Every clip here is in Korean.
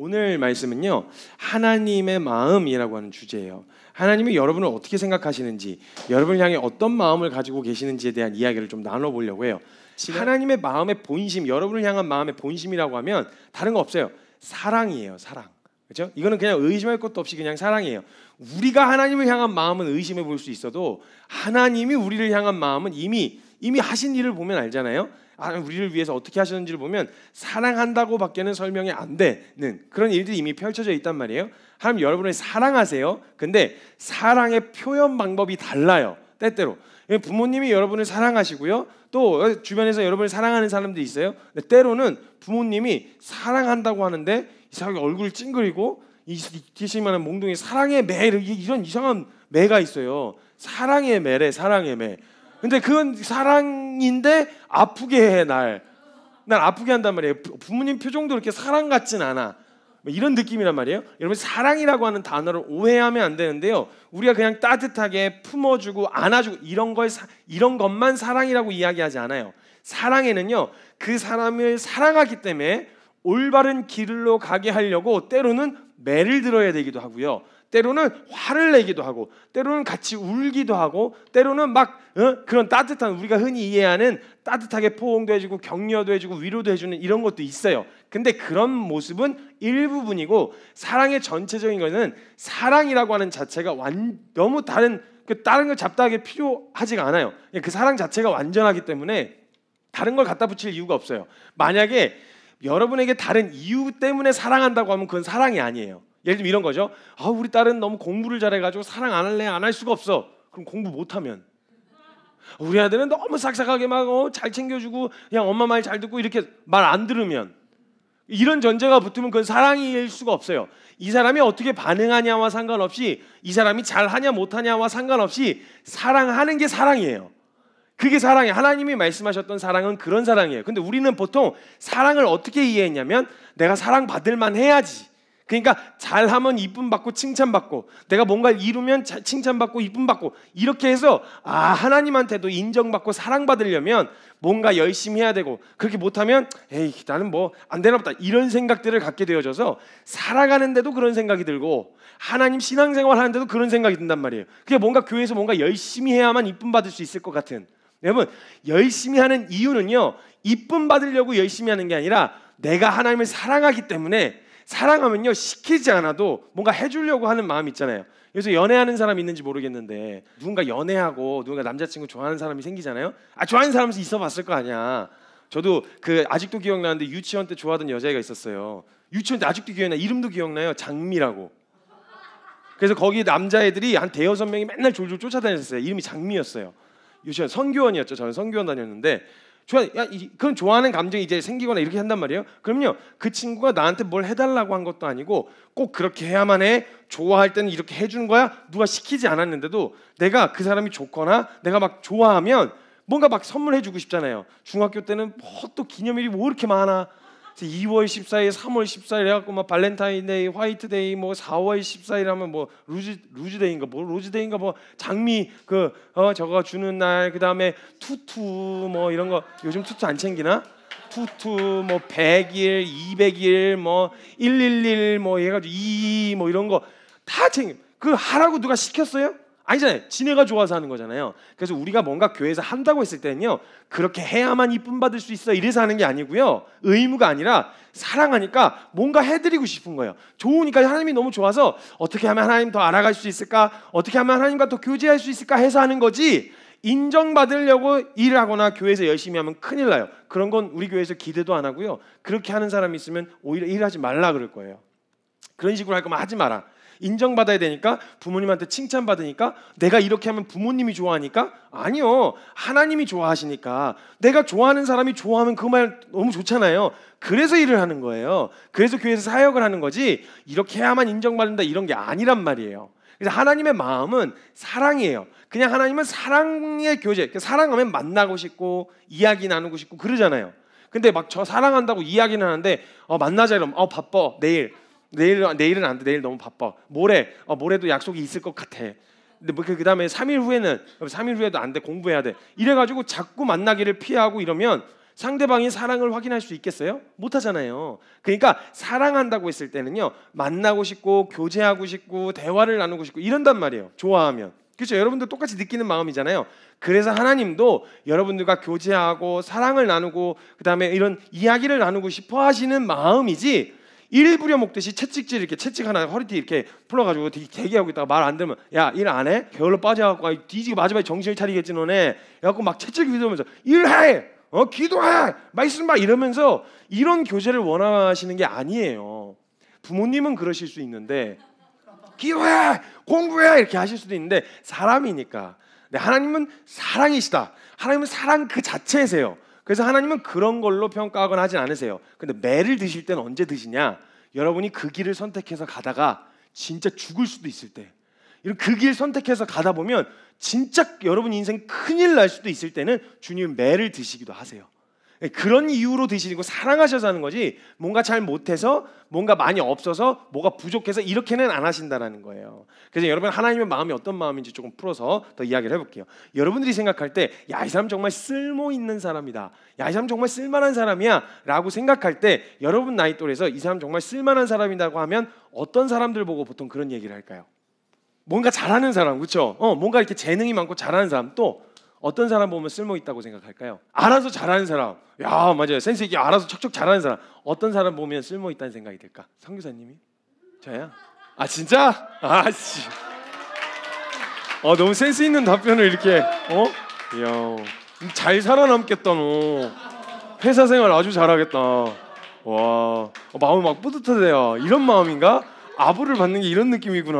오늘 말씀은요, 하나님의 마음이라고 하는 주제예요. 하나님이 여러분을 어떻게 생각하시는지, 여러분을 향해 어떤 마음을 가지고 계시는지에 대한 이야기를 좀 나눠보려고 해요. 지금... 하나님의 마음의 본심, 여러분을 향한 마음의 본심이라고 하면 다른 거 없어요. 사랑이에요, 사랑. 그렇죠? 이거는 그냥 의심할 것도 없이 그냥 사랑이에요. 우리가 하나님을 향한 마음은 의심해 볼 수 있어도 하나님이 우리를 향한 마음은 이미 이미 하신 일을 보면 알잖아요. 하나님 아, 우리를 위해서 어떻게 하시는지를 보면 사랑한다고밖에는 설명이 안 되는 그런 일들이 이미 펼쳐져 있단 말이에요. 하나님 여러분을 사랑하세요. 근데 사랑의 표현 방법이 달라요. 때때로 예, 부모님이 여러분을 사랑하시고요. 또 주변에서 여러분을 사랑하는 사람들이 있어요. 때로는 부모님이 사랑한다고 하는데 이상하게 얼굴 찡그리고 이기실만한 몽둥이 사랑의 매 이런 이상한 매가 있어요. 사랑의 매래 사랑의 매. 근데 그건 사랑인데 아프게 해 날. 날 아프게 한단 말이에요. 부모님 표정도 이렇게 사랑 같진 않아. 뭐 이런 느낌이란 말이에요. 여러분 사랑이라고 하는 단어를 오해하면 안 되는데요. 우리가 그냥 따뜻하게 품어주고 안아주고 이런 걸 사, 이런 것만 사랑이라고 이야기하지 않아요. 사랑에는요 그 사람을 사랑하기 때문에 올바른 길로 가게 하려고 때로는 매를 들어야 되기도 하고요. 때로는 화를 내기도 하고, 때로는 같이 울기도 하고, 때로는 막 어? 그런 따뜻한 우리가 흔히 이해하는 따뜻하게 포옹도 해주고 격려도 해주고 위로도 해주는 이런 것도 있어요. 근데 그런 모습은 일부분이고 사랑의 전체적인 것은 사랑이라고 하는 자체가 완 너무 다른 그 다른 걸 잡다하게 필요하지가 않아요. 예, 그 사랑 자체가 완전하기 때문에 다른 걸 갖다 붙일 이유가 없어요. 만약에 여러분에게 다른 이유 때문에 사랑한다고 하면 그건 사랑이 아니에요. 예를 들면 이런 거죠. 아 우리 딸은 너무 공부를 잘해가지고 사랑 안 할래 안 할 수가 없어. 그럼 공부 못하면 우리 아들은 너무 싹싹하게 막잘 어, 챙겨주고 그냥 엄마 말 잘 듣고 이렇게 말 안 들으면 이런 전제가 붙으면 그건 사랑일 수가 없어요. 이 사람이 어떻게 반응하냐와 상관없이 이 사람이 잘하냐 못하냐와 상관없이 사랑하는 게 사랑이에요. 그게 사랑이에요. 하나님이 말씀하셨던 사랑은 그런 사랑이에요. 근데 우리는 보통 사랑을 어떻게 이해했냐면 내가 사랑받을 만 해야지. 그러니까 잘하면 이쁨 받고 칭찬받고 내가 뭔가 이루면 칭찬받고 이쁨 받고 이렇게 해서 아 하나님한테도 인정받고 사랑받으려면 뭔가 열심히 해야 되고 그렇게 못하면 에이 나는 뭐 안 되나 보다 이런 생각들을 갖게 되어져서 살아가는데도 그런 생각이 들고 하나님 신앙생활 하는데도 그런 생각이 든단 말이에요. 그게 뭔가 교회에서 뭔가 열심히 해야만 이쁨 받을 수 있을 것 같은 여러분 열심히 하는 이유는요 이쁨 받으려고 열심히 하는 게 아니라 내가 하나님을 사랑하기 때문에 사랑하면요 시키지 않아도 뭔가 해주려고 하는 마음이 있잖아요. 그래서 연애하는 사람 있는지 모르겠는데 누군가 연애하고 누군가 남자친구 좋아하는 사람이 생기잖아요. 아 좋아하는 사람 있어봤을 거 아니야. 저도 그 아직도 기억나는데 유치원 때 좋아하던 여자애가 있었어요. 유치원 때 아직도 기억나. 이름도 기억나요. 장미라고. 그래서 거기 남자애들이 한 대여섯 명이 맨날 졸졸 쫓아다녔었어요. 이름이 장미였어요. 유치원 선교원이었죠. 저는 선교원 다녔는데 좋아, 야, 이, 그런 좋아하는 감정이 이제 생기거나 이렇게 한단 말이에요. 그럼요, 그 친구가 나한테 뭘 해달라고 한 것도 아니고 꼭 그렇게 해야만 해. 좋아할 때는 이렇게 해주는 거야. 누가 시키지 않았는데도 내가 그 사람이 좋거나 내가 막 좋아하면 뭔가 막 선물해주고 싶잖아요. 중학교 때는 뭐또 기념일이 뭐 이렇게 많아. 2월 14일, 3월 14일 해갖고 막 뭐 발렌타인데이, 화이트데이, 뭐 4월 14일 하면 뭐 루즈 루즈데이인가 뭐 로즈데이인가 뭐 장미 그 어 저거 주는 날 그다음에 투투 뭐 이런 거 요즘 투투 안 챙기나? 투투 뭐 100일, 200일 뭐 111뭐 해가지고 2뭐 이런 거 다챙겨그 하라고 누가 시켰어요? 아니잖아요. 지네가 좋아서 하는 거잖아요. 그래서 우리가 뭔가 교회에서 한다고 했을 때는요. 그렇게 해야만 이쁨 받을 수 있어. 이래서 하는 게 아니고요. 의무가 아니라 사랑하니까 뭔가 해드리고 싶은 거예요. 좋으니까 하나님이 너무 좋아서 어떻게 하면 하나님 더 알아갈 수 있을까? 어떻게 하면 하나님과 더 교제할 수 있을까? 해서 하는 거지. 인정받으려고 일을 하거나 교회에서 열심히 하면 큰일 나요. 그런 건 우리 교회에서 기대도 안 하고요. 그렇게 하는 사람이 있으면 오히려 일하지 말라 그럴 거예요. 그런 식으로 할 거면 하지 마라. 인정받아야 되니까 부모님한테 칭찬받으니까 내가 이렇게 하면 부모님이 좋아하니까 아니요 하나님이 좋아하시니까 내가 좋아하는 사람이 좋아하면 그 말 너무 좋잖아요 그래서 일을 하는 거예요 그래서 교회에서 사역을 하는 거지 이렇게 해야만 인정받는다 이런 게 아니란 말이에요 그래서 하나님의 마음은 사랑이에요. 그냥 하나님은 사랑의 교제. 그러니까 사랑하면 만나고 싶고 이야기 나누고 싶고 그러잖아요. 근데 막 저 사랑한다고 이야기는 하는데 어, 만나자 이러면 어 바빠 내일 내일 내일은 안 돼. 내일 너무 바빠. 모레 어, 모레도 약속이 있을 것 같아. 근데 뭐그 다음에 3일 후에는 3일 후에도 안 돼. 공부해야 돼. 이래가지고 자꾸 만나기를 피하고 이러면 상대방이 사랑을 확인할 수 있겠어요? 못 하잖아요. 그러니까 사랑한다고 했을 때는요. 만나고 싶고 교제하고 싶고 대화를 나누고 싶고 이런단 말이에요. 좋아하면. 그렇죠? 여러분도 똑같이 느끼는 마음이잖아요. 그래서 하나님도 여러분들과 교제하고 사랑을 나누고 그다음에 이런 이야기를 나누고 싶어 하시는 마음이지 일부려 먹듯이 채찍질 이렇게 채찍 하나 허리띠 이렇게 풀어가지고 되게 대기하고 있다가 말 안들면야 일 안 해? 게을러 빠져갖고 뒤지게 마지막에 정신을 차리겠지 너네 그래갖고 막 채찍 휘두르면서 일해! 어 기도해! 말씀 막 이러면서 이런 교제를 원하시는 게 아니에요 부모님은 그러실 수 있는데 기도해! 공부해! 이렇게 하실 수도 있는데 사람이니까 근데 하나님은 사랑이시다 하나님은 사랑 그 자체세요 그래서 하나님은 그런 걸로 평가하거나 하진 않으세요. 근데 매를 드실 때는 언제 드시냐? 여러분이 그 길을 선택해서 가다가 진짜 죽을 수도 있을 때. 이런 그길 선택해서 가다 보면 진짜 여러분 인생 큰일 날 수도 있을 때는 주님 매를 드시기도 하세요. 그런 이유로 드시고 사랑하셔서 하는 거지 뭔가 잘 못해서 뭔가 많이 없어서 뭐가 부족해서 이렇게는 안 하신다라는 거예요. 그래서 여러분 하나님의 마음이 어떤 마음인지 조금 풀어서 더 이야기를 해볼게요. 여러분들이 생각할 때 야 이 사람 정말 쓸모 있는 사람이다. 야 이 사람 정말 쓸만한 사람이야라고 생각할 때 여러분 나이 또래에서 이 사람 정말 쓸만한 사람이라고 하면 어떤 사람들 보고 보통 그런 얘기를 할까요? 뭔가 잘하는 사람, 그렇죠? 어, 뭔가 이렇게 재능이 많고 잘하는 사람 또 어떤 사람 보면 쓸모 있다고 생각할까요? 알아서 잘하는 사람. 야, 맞아요. 센스 있게 알아서 척척 잘하는 사람. 어떤 사람 보면 쓸모 있다는 생각이 들까? 선교사님이? 저야? 아, 진짜? 아, 씨. 어, 너무 센스 있는 답변을 이렇게 어? 야. 잘 살아남겠다 너. 회사 생활 아주 잘하겠다. 와. 어, 마음 막 뿌듯하대요. 이런 마음인가? 아부를 받는 게 이런 느낌이구나.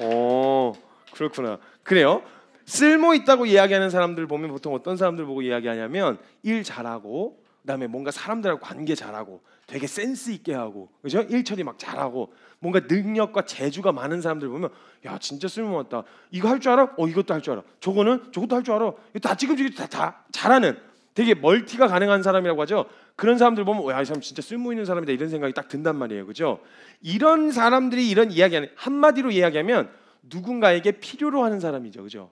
어. 그렇구나. 그래요. 쓸모 있다고 이야기하는 사람들 보면 보통 어떤 사람들 보고 이야기하냐면 일 잘하고 그다음에 뭔가 사람들하고 관계 잘하고 되게 센스 있게 하고 그죠? 일처리 막 잘하고 뭔가 능력과 재주가 많은 사람들 보면 야 진짜 쓸모없다 이거 할 줄 알아? 어 이것도 할 줄 알아 저거는 저것도 할 줄 알아 이거 다 지금지금 다, 다 잘하는 되게 멀티가 가능한 사람이라고 하죠 그런 사람들 보면 야이 사람 진짜 쓸모있는 사람이다 이런 생각이 딱 든단 말이에요 그죠? 이런 사람들이 이런 이야기하는 한마디로 이야기하면 누군가에게 필요로 하는 사람이죠 그죠?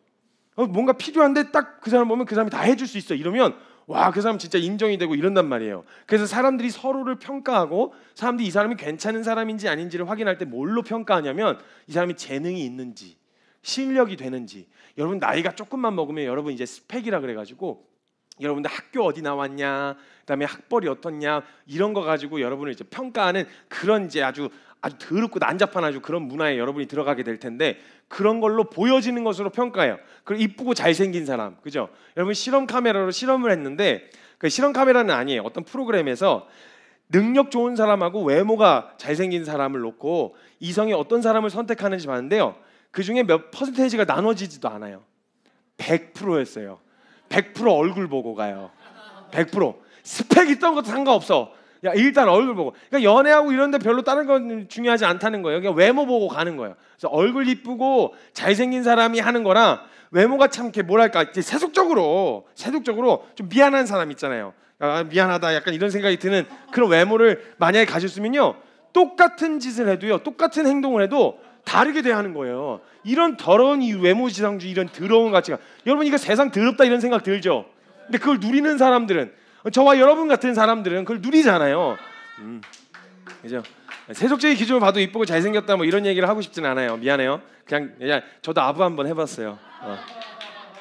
어, 뭔가 필요한데 딱 그 사람 보면 그 사람이 다 해줄 수 있어. 이러면 와, 그 사람 진짜 인정이 되고 이런단 말이에요. 그래서 사람들이 서로를 평가하고 사람들이 이 사람이 괜찮은 사람인지 아닌지를 확인할 때 뭘로 평가하냐면 이 사람이 재능이 있는지 실력이 되는지 여러분 나이가 조금만 먹으면 여러분 이제 스펙이라 그래가지고 여러분들 학교 어디 나왔냐 그다음에 학벌이 어떻냐 이런 거 가지고 여러분을 이제 평가하는 그런 이제 아주 아주 더럽고 난잡한 아주 그런 문화에 여러분이 들어가게 될 텐데 그런 걸로 보여지는 것으로 평가해요. 그리고 이쁘고 잘생긴 사람, 그죠? 여러분 실험 카메라로 실험을 했는데 그 실험 카메라는 아니에요. 어떤 프로그램에서 능력 좋은 사람하고 외모가 잘생긴 사람을 놓고 이성이 어떤 사람을 선택하는지 봤는데요. 그 중에 몇 퍼센테이지가 나눠지지도 않아요. 100%였어요. 100% 얼굴 보고 가요. 100%. 스펙 있던 것도 상관없어. 야 일단 얼굴 보고. 그러니까 연애하고 이런데 별로 다른 건 중요하지 않다는 거예요. 그냥 그러니까 외모 보고 가는 거예요. 그래서 얼굴 이쁘고 잘생긴 사람이 하는 거랑 외모가 참 이렇게 뭐랄까 세속적으로 세속적으로 좀 미안한 사람 있잖아요. 아, 미안하다 약간 이런 생각이 드는 그런 외모를 만약에 가졌으면요 똑같은 짓을 해도요 똑같은 행동을 해도 다르게 대하는 거예요. 이런 더러운 이 외모지상주의 이런 더러운 가치가 여러분 이거 세상 더럽다 이런 생각 들죠. 근데 그걸 누리는 사람들은 저와 여러분 같은 사람들은 그걸 누리잖아요. 음. 그죠? 세속적인 기준으 봐도 이쁘고 잘생겼다 뭐 이런 얘기를 하고 싶진 않아요. 미안해요. 그냥, 그냥 저도 아부 한번 해봤어요. 어.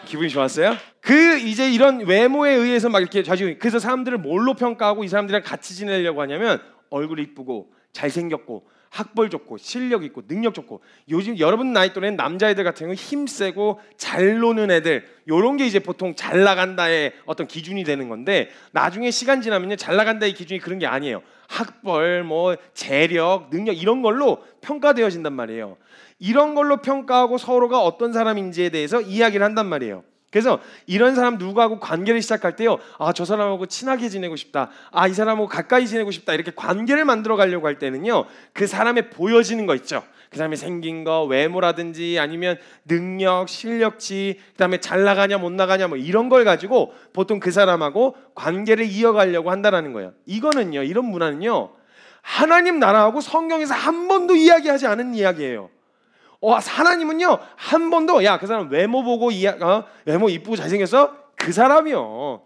기분이 좋았어요? 그 이제 이런 외모에 의해서 막 이렇게 좌지 그래서 사람들을 뭘로 평가하고 이 사람들이랑 같이 지내려고 하냐면 얼굴 이쁘고 잘생겼고 학벌 좋고 실력 있고 능력 좋고 요즘 여러분 나이 또래 남자애들 같은 경우 힘세고 잘 노는 애들 요런 게 이제 보통 잘 나간다의 어떤 기준이 되는 건데 나중에 시간 지나면요 잘 나간다의 기준이 그런 게 아니에요 학벌 뭐 재력 능력 이런 걸로 평가되어진단 말이에요 이런 걸로 평가하고 서로가 어떤 사람인지에 대해서 이야기를 한단 말이에요 그래서 이런 사람 누구하고 관계를 시작할 때요. 아, 저 사람하고 친하게 지내고 싶다. 아, 이 사람하고 가까이 지내고 싶다. 이렇게 관계를 만들어 가려고 할 때는요. 그 사람의 보여지는 거 있죠. 그 사람의 생긴 거, 외모라든지 아니면 능력, 실력치, 그다음에 잘 나가냐 못 나가냐 뭐 이런 걸 가지고 보통 그 사람하고 관계를 이어가려고 한다라는 거예요. 이거는요. 이런 문화는요. 하나님 나라하고 성경에서 한 번도 이야기하지 않은 이야기예요. 와, 어, 아, 하나님은요 한 번도 야 그 사람 외모 보고 이 어, 외모 이쁘고 잘생겼어 그 사람이요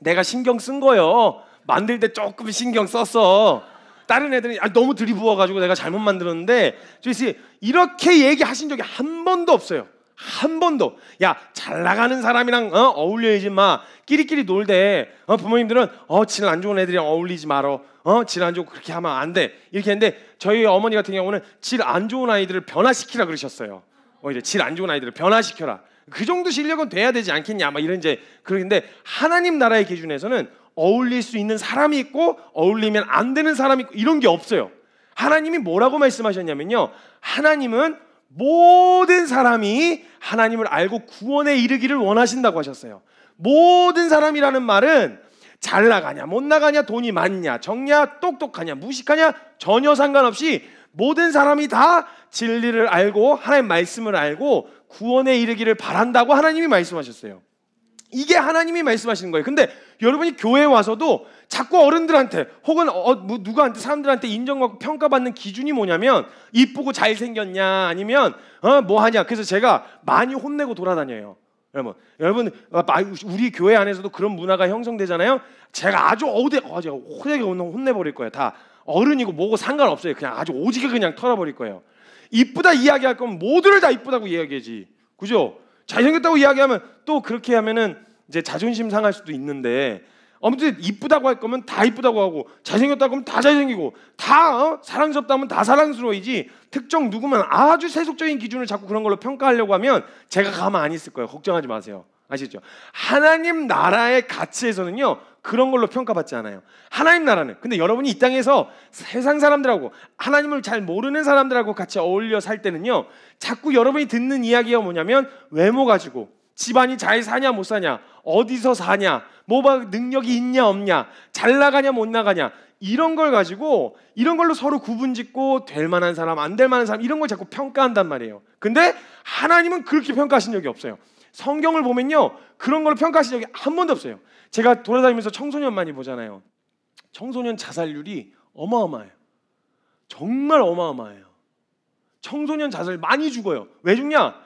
내가 신경 쓴 거요 만들 때 조금 신경 썼어 다른 애들이 아, 너무 들이부어가지고 내가 잘못 만들었는데 주희씨 이렇게 얘기하신 적이 한 번도 없어요 한 번도 야 잘 나가는 사람이랑 어, 어울려야지 마 끼리끼리 놀대 어, 부모님들은 어질안 좋은 애들이랑 어울리지 말어 어, 질 안 좋고 그렇게 하면 안 돼. 이렇게 했는데 저희 어머니 같은 경우는 질 안 좋은 아이들을 변화시키라 그러셨어요. 오히려 어, 질안 좋은 아이들을 변화시켜라. 그 정도 실력은 돼야 되지 않겠냐. 막 이런 이제 그런데 하나님 나라의 기준에서는 어울릴 수 있는 사람이 있고 어울리면 안 되는 사람이 있고 이런 게 없어요. 하나님이 뭐라고 말씀하셨냐면요. 하나님은 모든 사람이 하나님을 알고 구원에 이르기를 원하신다고 하셨어요. 모든 사람이라는 말은 잘 나가냐, 못 나가냐, 돈이 많냐, 적냐, 똑똑하냐, 무식하냐, 전혀 상관없이 모든 사람이 다 진리를 알고 하나님 말씀을 알고 구원에 이르기를 바란다고 하나님이 말씀하셨어요. 이게 하나님이 말씀하시는 거예요. 근데 여러분이 교회 와서도 자꾸 어른들한테 혹은 어, 뭐 누구한테 사람들한테 인정받고 평가받는 기준이 뭐냐면 이쁘고 잘생겼냐 아니면 어, 뭐 하냐. 그래서 제가 많이 혼내고 돌아다녀요. 여러분, 여러분 아, 우리 교회 안에서도 그런 문화가 형성되잖아요. 제가 아주 어디 어, 아, 제가 호되게 혼내버릴 거예요. 다 어른이고 뭐고 상관없어요. 그냥 아주 오지게 그냥 털어버릴 거예요. 이쁘다 이야기할 거면 모두를 다 이쁘다고 이야기하지, 그죠? 잘생겼다고 이야기하면 또 그렇게 하면은 이제 자존심 상할 수도 있는데 아무튼 이쁘다고 할 거면 다 이쁘다고 하고 잘생겼다고 하면 다 잘생기고 다 어? 사랑스럽다 면다 사랑스러워이지 특정 누구만 아주 세속적인 기준을 자꾸 그런 걸로 평가하려고 하면 제가 가만 안 있을 거예요 걱정하지 마세요 아시죠 하나님 나라의 가치에서는요 그런 걸로 평가받지 않아요 하나님 나라는 근데 여러분이 이 땅에서 세상 사람들하고 하나님을 잘 모르는 사람들하고 같이 어울려 살 때는요 자꾸 여러분이 듣는 이야기가 뭐냐면 외모 가지고 집안이 잘 사냐 못 사냐 어디서 사냐, 뭐가 능력이 있냐 없냐, 잘 나가냐 못 나가냐 이런 걸 가지고 이런 걸로 서로 구분짓고 될 만한 사람 안 될 만한 사람 이런 걸 자꾸 평가한단 말이에요. 근데 하나님은 그렇게 평가하신 적이 없어요. 성경을 보면요 그런 걸로 평가하신 적이 한 번도 없어요. 제가 돌아다니면서 청소년 많이 보잖아요. 청소년 자살률이 어마어마해요. 정말 어마어마해요. 청소년 자살 많이 죽어요. 왜 죽냐?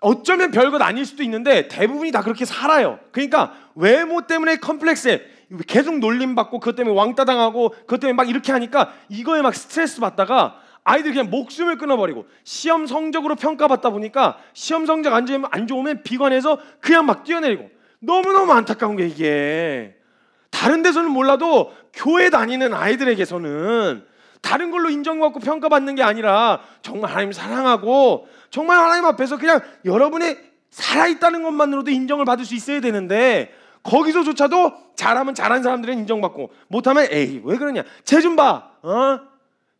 어쩌면 별것 아닐 수도 있는데 대부분이 다 그렇게 살아요. 그러니까 외모 때문에 컴플렉스에 계속 놀림 받고 그것 때문에 왕따 당하고 그것 때문에 막 이렇게 하니까 이거에 막 스트레스 받다가 아이들 그냥 목숨을 끊어버리고 시험 성적으로 평가받다 보니까 시험 성적 안 좋으면 안 좋으면 비관해서 그냥 막 뛰어내리고 너무너무 안타까운 게 이게 다른 데서는 몰라도 교회 다니는 아이들에게서는 다른 걸로 인정받고 평가받는 게 아니라 정말 하나님 사랑하고 정말 하나님 앞에서 그냥 여러분이 살아있다는 것만으로도 인정을 받을 수 있어야 되는데 거기서조차도 잘하면 잘한 사람들은 인정받고 못하면 에이 왜 그러냐 쟤좀 봐, 어?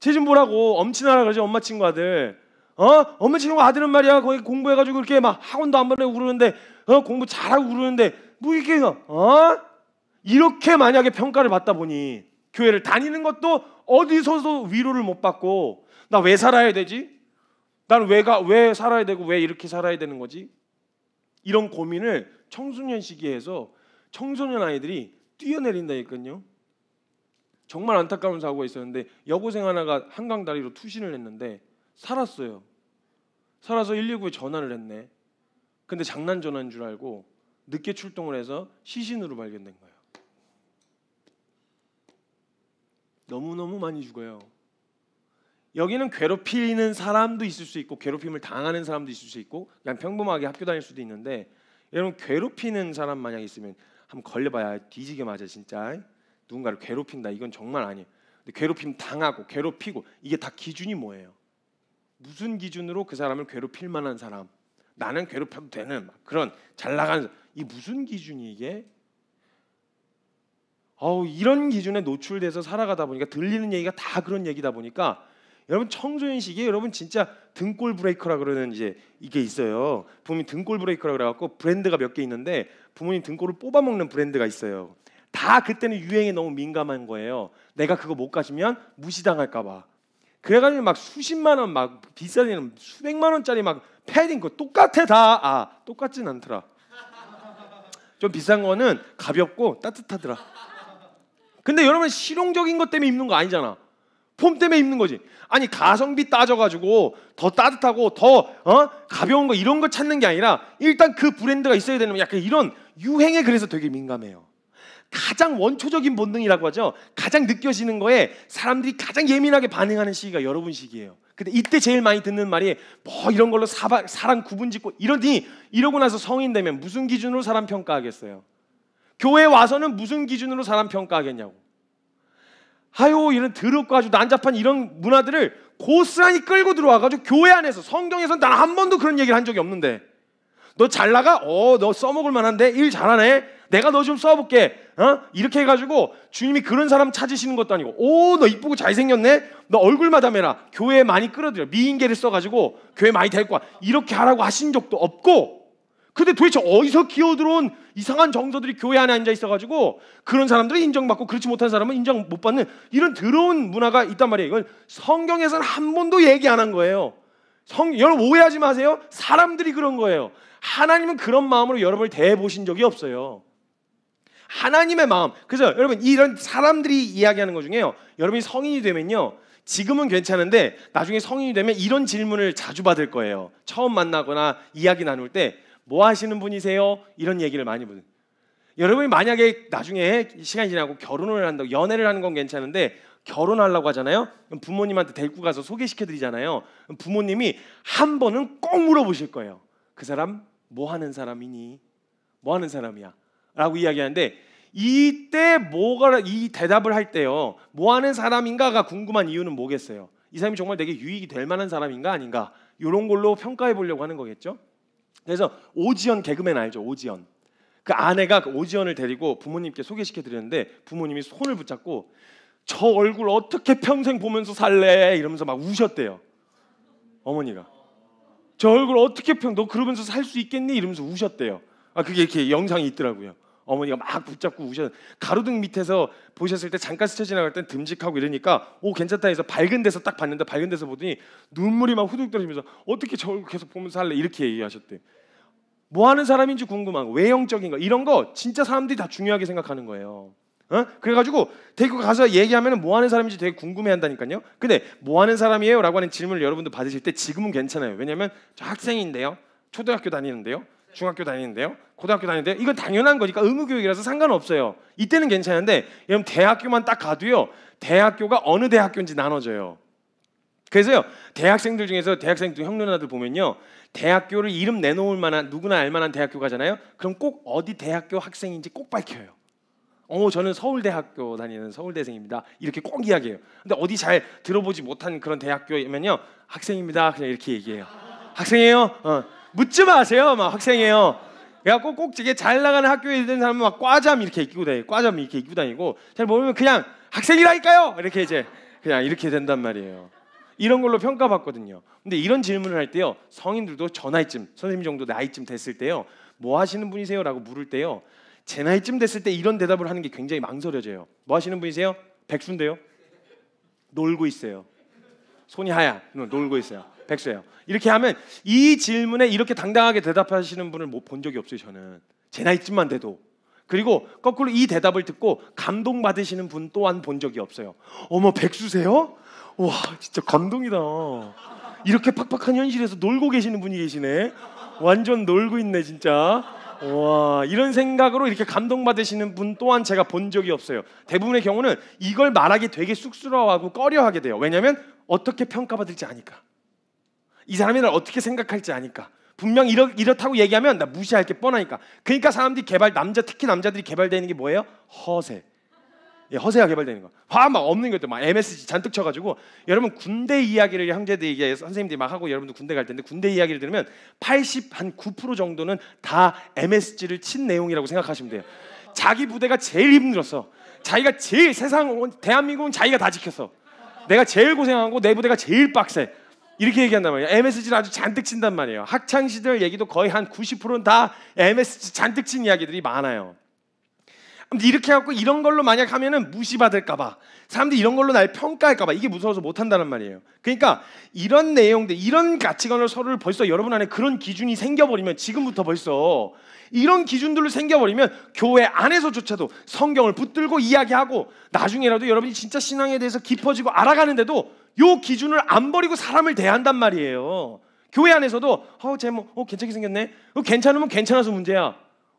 쟤좀 보라고 엄친아라 그러지 엄마 친구 아들, 어? 엄마 친구 아들은 말이야 거기 공부해가지고 이렇게막 학원도 안 보내고 그러는데 어 공부 잘하고 그러는데 뭐 이게 렇어 이렇게 만약에 평가를 받다 보니 교회를 다니는 것도 어디서도 위로를 못 받고 나 왜 살아야 되지? 난 왜가 왜 살아야 되고 왜 이렇게 살아야 되는 거지? 이런 고민을 청소년 시기에서 청소년 아이들이 뛰어내린다했거든요 정말 안타까운 사고가 있었는데 여고생 하나가 한강 다리로 투신을 했는데 살았어요. 살아서 119에 전화를 했네. 근데 장난 전화인 줄 알고 늦게 출동을 해서 시신으로 발견된 거예요. 너무너무 많이 죽어요. 여기는 괴롭히는 사람도 있을 수 있고 괴롭힘을 당하는 사람도 있을 수 있고 그냥 평범하게 학교 다닐 수도 있는데 여러분 괴롭히는 사람 만약 있으면 한번 걸려봐야 뒤지게 맞아 진짜 누군가를 괴롭힌다 이건 정말 아니에요 근데 괴롭힘 당하고 괴롭히고 이게 다 기준이 뭐예요 무슨 기준으로 그 사람을 괴롭힐 만한 사람 나는 괴롭혀도 되는 그런 잘 나가는 이 무슨 기준이 이게 어우 이런 기준에 노출돼서 살아가다 보니까 들리는 얘기가 다 그런 얘기다 보니까 여러분 청소 년 시기에 여러분 진짜 등골 브레이커라 그러는 이제 이게 있어요. 부모님 등골 브레이커라 그래갖고 브랜드가 몇 개 있는데 부모님 등골을 뽑아 먹는 브랜드가 있어요. 다 그때는 유행에 너무 민감한 거예요. 내가 그거 못 가지면 무시당할까봐. 그래가지고 막 수십만 원 막비싼리는 수백만 원짜리 막 패딩 거 똑같아 다. 아 똑같진 않더라. 좀 비싼 거는 가볍고 따뜻하더라. 근데 여러분 실용적인 것 때문에 입는 거 아니잖아. 폼 때문에 입는 거지. 아니 가성비 따져가지고 더 따뜻하고 더 어? 가벼운 거 이런 거 찾는 게 아니라 일단 그 브랜드가 있어야 되는 약간 이런 유행에 그래서 되게 민감해요. 가장 원초적인 본능이라고 하죠. 가장 느껴지는 거에 사람들이 가장 예민하게 반응하는 시기가 여러분 시기예요. 근데 이때 제일 많이 듣는 말이 뭐 이런 걸로 사바, 사람 구분 짓고 이러니 이러고 나서 성인 되면 무슨 기준으로 사람 평가하겠어요? 교회 와서는 무슨 기준으로 사람 평가하겠냐고. 하요 이런 더럽고 아주 난잡한 이런 문화들을 고스란히 끌고 들어와가지고 교회 안에서 성경에서는 단한 번도 그런 얘기를 한 적이 없는데 너 잘 나가? 어, 너 써먹을 만한데 일 잘하네. 내가 너 좀 써볼게. 어? 이렇게 해가지고 주님이 그런 사람 찾으시는 것도 아니고, 오, 너 이쁘고 잘생겼네. 너 얼굴만 담해라. 교회에 많이 끌어들여. 미인계를 써가지고 교회 많이 될 거야. 이렇게 하라고 하신 적도 없고 근데 도대체 어디서 기어들어온 이상한 정서들이 교회 안에 앉아 있어가지고 그런 사람들은 인정받고 그렇지 못한 사람은 인정 못 받는 이런 더러운 문화가 있단 말이에요. 이건 성경에서는 한 번도 얘기 안 한 거예요. 성, 여러분 오해하지 마세요. 사람들이 그런 거예요. 하나님은 그런 마음으로 여러분을 대해 보신 적이 없어요. 하나님의 마음. 그래서 여러분 이런 사람들이 이야기하는 것 중에요. 여러분이 성인이 되면요. 지금은 괜찮은데 나중에 성인이 되면 이런 질문을 자주 받을 거예요. 처음 만나거나 이야기 나눌 때뭐 하시는 분이세요? 이런 얘기를 많이 보는. 여러분이 만약에 나중에 시간이 지나고 결혼을 한다고 연애를 하는 건 괜찮은데 결혼하려고 하잖아요. 부모님한테 데리고 가서 소개시켜 드리잖아요. 부모님이 한 번은 꼭 물어보실 거예요. 그 사람 뭐 하는 사람이니? 뭐 하는 사람이야? 라고 이야기하는데 이때 뭐가 이 대답을 할 때요. 뭐 하는 사람인가가 궁금한 이유는 뭐겠어요? 이 사람이 정말 되게 유익이 될 만한 사람인가 아닌가? 이런 걸로 평가해 보려고 하는 거겠죠? 그래서 오지연 개그맨 알죠? 오지연. 그 아내가 그 오지연을 데리고 부모님께 소개시켜 드렸는데 부모님이 손을 붙잡고 저 얼굴 어떻게 평생 보면서 살래 이러면서 막 우셨대요. 어머니가. 저 얼굴 어떻게 평 너 그러면서 살 수 있겠니 이러면서 우셨대요. 아 그게 이렇게 영상이 있더라고요. 어머니가 막 붙잡고 우셨 가로등 밑에서 보셨을 때 잠깐 스쳐 지나갈 땐 듬직하고 이러니까 오 괜찮다 해서 밝은 데서 딱 봤는데 밝은 데서 보더니 눈물이 막 후둑 떨어지면서 어떻게 저 얼굴 계속 보면서 살래 이렇게 얘기하셨대. 뭐 하는 사람인지 궁금한 거, 외형적인 거 이런 거 진짜 사람들이 다 중요하게 생각하는 거예요. 어? 그래가지고 대구 가서 얘기하면 뭐 하는 사람인지 되게 궁금해한다니까요. 근데 뭐 하는 사람이에요?라고 하는 질문을 여러분들 받으실 때 지금은 괜찮아요. 왜냐하면 저 학생인데요, 초등학교 다니는데요, 중학교 다니는데요, 고등학교 다니는데 이건 당연한 거니까 의무 교육이라서 상관없어요. 이때는 괜찮은데 여러분 대학교만 딱 가도요, 대학교가 어느 대학교인지 나눠져요. 그래서요 대학생들 중에서 대학생 들 형누나들 보면요 대학교를 이름 내놓을 만한 누구나 알 만한 대학교 가잖아요. 그럼 꼭 어디 대학교 학생인지 꼭 밝혀요. 어, 저는 서울대학교 다니는 서울대생입니다. 이렇게 꼭 이야기해요. 근데 어디 잘 들어보지 못한 그런 대학교면요, 학생입니다. 그냥 이렇게 얘기해요. 학생이에요. 어. 묻지 마세요. 막 학생이에요. 그래갖꼭 이게 잘 나가는 학교에 있는 사람은 막 과잠 이렇게 입고 다니고 과잠 이렇게 입고 다니고 잘 모르면 그냥 학생이라니까요. 이렇게 이제 그냥 이렇게 된단 말이에요. 이런 걸로 평가받거든요. 근데 이런 질문을 할 때요. 성인들도 저 나이쯤, 선생님 정도 나이쯤 됐을 때요. 뭐 하시는 분이세요? 라고 물을 때요. 제 나이쯤 됐을 때 이런 대답을 하는 게 굉장히 망설여져요. 뭐 하시는 분이세요? 백수인데요. 놀고 있어요. 손이 하야. 놀고 있어요. 백수예요. 이렇게 하면 이 질문에 이렇게 당당하게 대답하시는 분을 못본 뭐 적이 없어요. 저는 제 나이쯤만 돼도 그리고 거꾸로 이 대답을 듣고 감동받으시는 분 또한 본 적이 없어요. 어머 백수세요? 와 진짜 감동이다. 이렇게 팍팍한 현실에서 놀고 계시는 분이 계시네. 완전 놀고 있네 진짜. 와 이런 생각으로 이렇게 감동받으시는 분 또한 제가 본 적이 없어요. 대부분의 경우는 이걸 말하기 되게 쑥스러워하고 꺼려하게 돼요. 왜냐하면 어떻게 평가받을지 아니까. 이 사람이 날 어떻게 생각할지 아니까. 분명 이렇, 이렇다고 얘기하면 나 무시할 게 뻔하니까. 그러니까 사람들이 개발 남자 특히 남자들이 개발되는 게 뭐예요? 허세. 예, 허세가 개발되는 거. 화막 없는 것도막 MSG 잔뜩 쳐가지고 여러분 군대 이야기를 형제들이 선생님들이 막 하고 여러분도 군대 갈 텐데 군대 이야기를 들으면 80 한 9% 정도는 다 MSG를 친 내용이라고 생각하시면 돼요. 자기 부대가 제일 힘들었어. 자기가 제일 세상 대한민국은 자기가 다 지켰어. 내가 제일 고생하고 내 부대가 제일 빡세. 이렇게 얘기한단 말이에요. MSG를 아주 잔뜩 친단 말이에요. 학창 시절 얘기도 거의 한 90%는 다 MSG 잔뜩 친 이야기들이 많아요. 이렇게 해갖고 이런 걸로 만약 하면은 무시받을까봐 사람들이 이런 걸로 날 평가할까봐 이게 무서워서 못한다는 말이에요. 그러니까 이런 내용들, 이런 가치관을 서로를 벌써 여러분 안에 그런 기준이 생겨버리면 지금부터 벌써 이런 기준들로 생겨버리면 교회 안에서조차도 성경을 붙들고 이야기하고 나중에라도 여러분이 진짜 신앙에 대해서 깊어지고 알아가는데도 요 기준을 안 버리고 사람을 대한단 말이에요. 교회 안에서도 어, 쟤뭐 어, 괜찮게 생겼네. 어, 괜찮으면 괜찮아서 문제야.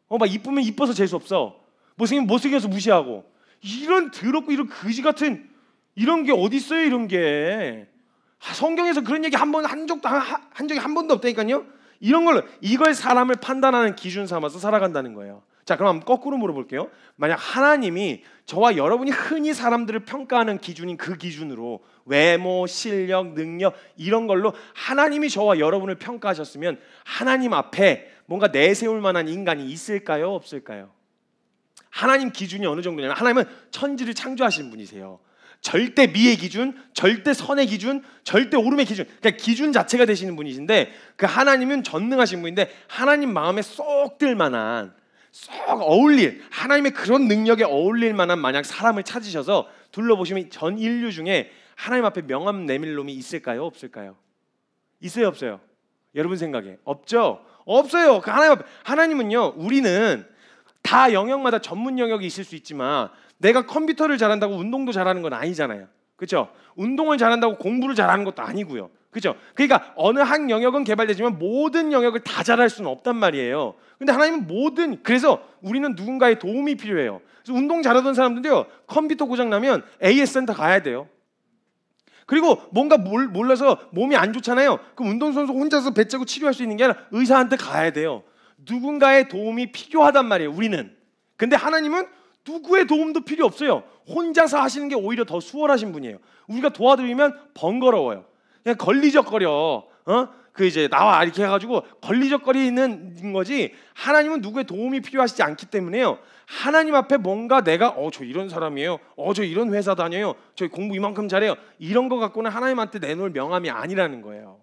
어, 막 이쁘면 이뻐서 재수 없어. 못생기 못생겨서 무시하고 이런 더럽고 이런 거지 같은 이런 게 어디 있어요 이런 게 아, 성경에서 그런 얘기 한 번 한 적도 한, 한 적이 한 번도 없다니까요 이런 걸 이걸 사람을 판단하는 기준 삼아서 살아간다는 거예요 자 그럼 한번 거꾸로 물어볼게요 만약 하나님이 저와 여러분이 흔히 사람들을 평가하는 기준인 그 기준으로 외모 실력 능력 이런 걸로 하나님이 저와 여러분을 평가하셨으면 하나님 앞에 뭔가 내세울 만한 인간이 있을까요 없을까요 하나님 기준이 어느 정도냐면 하나님은 천지를 창조하신 분이세요. 절대 미의 기준, 절대 선의 기준, 절대 오름의 기준. 그러니까 기준 자체가 되시는 분이신데 그 하나님은 전능하신 분인데 하나님 마음에 쏙 들 만한 쏙 어울릴 하나님의 그런 능력에 어울릴 만한 만약 사람을 찾으셔서 둘러보시면 전 인류 중에 하나님 앞에 명함 내밀 놈이 있을까요? 없을까요? 있어요, 없어요? 여러분 생각에 없죠? 없어요. 그 하나님 앞에. 하나님은요. 우리는 다 영역마다 전문 영역이 있을 수 있지만 내가 컴퓨터를 잘한다고 운동도 잘하는 건 아니잖아요. 그렇죠? 운동을 잘한다고 공부를 잘하는 것도 아니고요. 그렇죠? 그러니까 어느 한 영역은 개발되지만 모든 영역을 다 잘할 수는 없단 말이에요. 근데 하나님은 모든 그래서 우리는 누군가의 도움이 필요해요. 그래서 운동 잘하던 사람들도요. 컴퓨터 고장 나면 AS 센터 가야 돼요. 그리고 뭔가 몰, 몰라서 몸이 안 좋잖아요. 그럼 운동선수 혼자서 배째고 치료할 수 있는 게 아니라 의사한테 가야 돼요. 누군가의 도움이 필요하단 말이에요. 우리는. 근데 하나님은 누구의 도움도 필요 없어요. 혼자서 하시는 게 오히려 더 수월하신 분이에요. 우리가 도와드리면 번거로워요. 그냥 걸리적거려. 어? 그 이제 나와 이렇게 해가지고 걸리적거리는 있 거지. 하나님은 누구의 도움이 필요하시지 않기 때문에요. 하나님 앞에 뭔가 내가 어 저 이런 사람이에요. 어 저 이런 회사 다녀요. 저 공부 이만큼 잘해요. 이런 거 갖고는 하나님한테 내놓을 명함이 아니라는 거예요.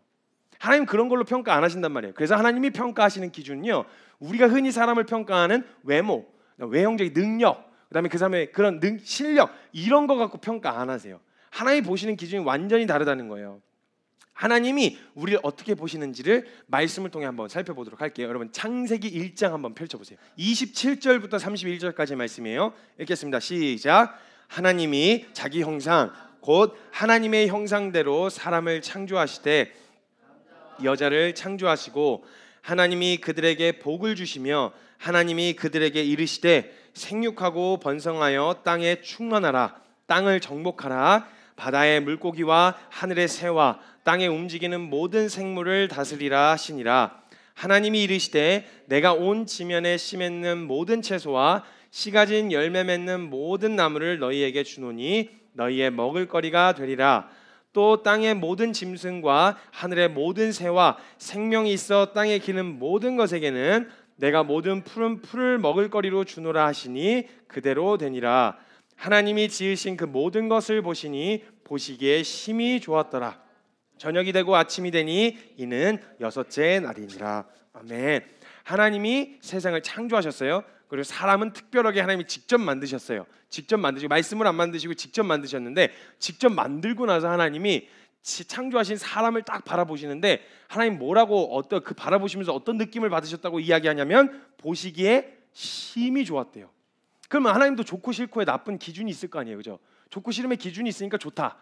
하나님 그런 걸로 평가 안 하신단 말이에요. 그래서 하나님이 평가하시는 기준은요. 우리가 흔히 사람을 평가하는 외모, 외형적인 능력, 그다음에 그 사람의 그런 능, 실력 이런 거 갖고 평가 안 하세요. 하나님 보시는 기준이 완전히 다르다는 거예요. 하나님이 우리를 어떻게 보시는지를 말씀을 통해 한번 살펴보도록 할게요. 여러분 창세기 1장 한번 펼쳐 보세요. 27절부터 31절까지 말씀이에요. 읽겠습니다. 시작. 하나님이 자기 형상 곧 하나님의 형상대로 사람을 창조하시되 여자를 창조하시고 하나님이 그들에게 복을 주시며 하나님이 그들에게 이르시되 생육하고 번성하여 땅에 충만하라 땅을 정복하라 바다의 물고기와 하늘의 새와 땅에 움직이는 모든 생물을 다스리라 하시니라 하나님이 이르시되 내가 온 지면에 심했는 모든 채소와 씨가진 열매 맺는 모든 나무를 너희에게 주노니 너희의 먹을 거리가 되리라 또 땅의 모든 짐승과 하늘의 모든 새와 생명이 있어 땅에 기는 모든 것에게는 내가 모든 푸른 풀을 먹을 거리로 주노라 하시니 그대로 되니라 하나님이 지으신 그 모든 것을 보시니 보시기에 심히 좋았더라 저녁이 되고 아침이 되니 이는 여섯째 날이니라 아멘 하나님이 세상을 창조하셨어요 그리고 사람은 특별하게 하나님이 직접 만드셨어요. 직접 만드시고 말씀을 안 만드시고 직접 만드셨는데 직접 만들고 나서 하나님이 창조하신 사람을 딱 바라보시는데 하나님 뭐라고 어떤 그 바라보시면서 어떤 느낌을 받으셨다고 이야기하냐면 보시기에 심이 좋았대요. 그러면 하나님도 좋고 싫고의 나쁜 기준이 있을 거 아니에요, 그죠? 좋고 싫음의 기준이 있으니까 좋다.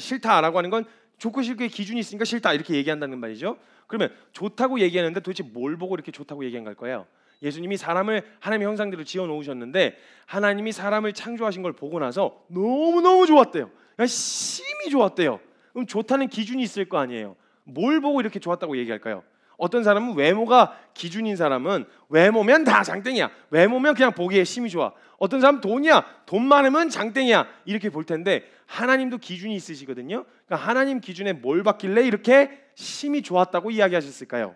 싫다라고 하는 건 좋고 싫고의 기준이 있으니까 싫다 이렇게 얘기한다는 말이죠. 그러면 좋다고 얘기하는데 도대체 뭘 보고 이렇게 좋다고 얘기한 걸 거예요? 예수님이 사람을 하나님의 형상대로 지어 놓으셨는데 하나님이 사람을 창조하신 걸 보고 나서 너무 너무 좋았대요. 그러 심히 좋았대요. 그럼 좋다는 기준이 있을 거 아니에요. 뭘 보고 이렇게 좋았다고 얘기할까요? 어떤 사람은 외모가 기준인 사람은 외모면 다 장땡이야. 외모면 그냥 보기에 심이 좋아. 어떤 사람 돈이야. 돈 많으면 장땡이야. 이렇게 볼 텐데 하나님도 기준이 있으시거든요. 그러니까 하나님 기준에 뭘 받길래 이렇게 심이 좋았다고 이야기하셨을까요?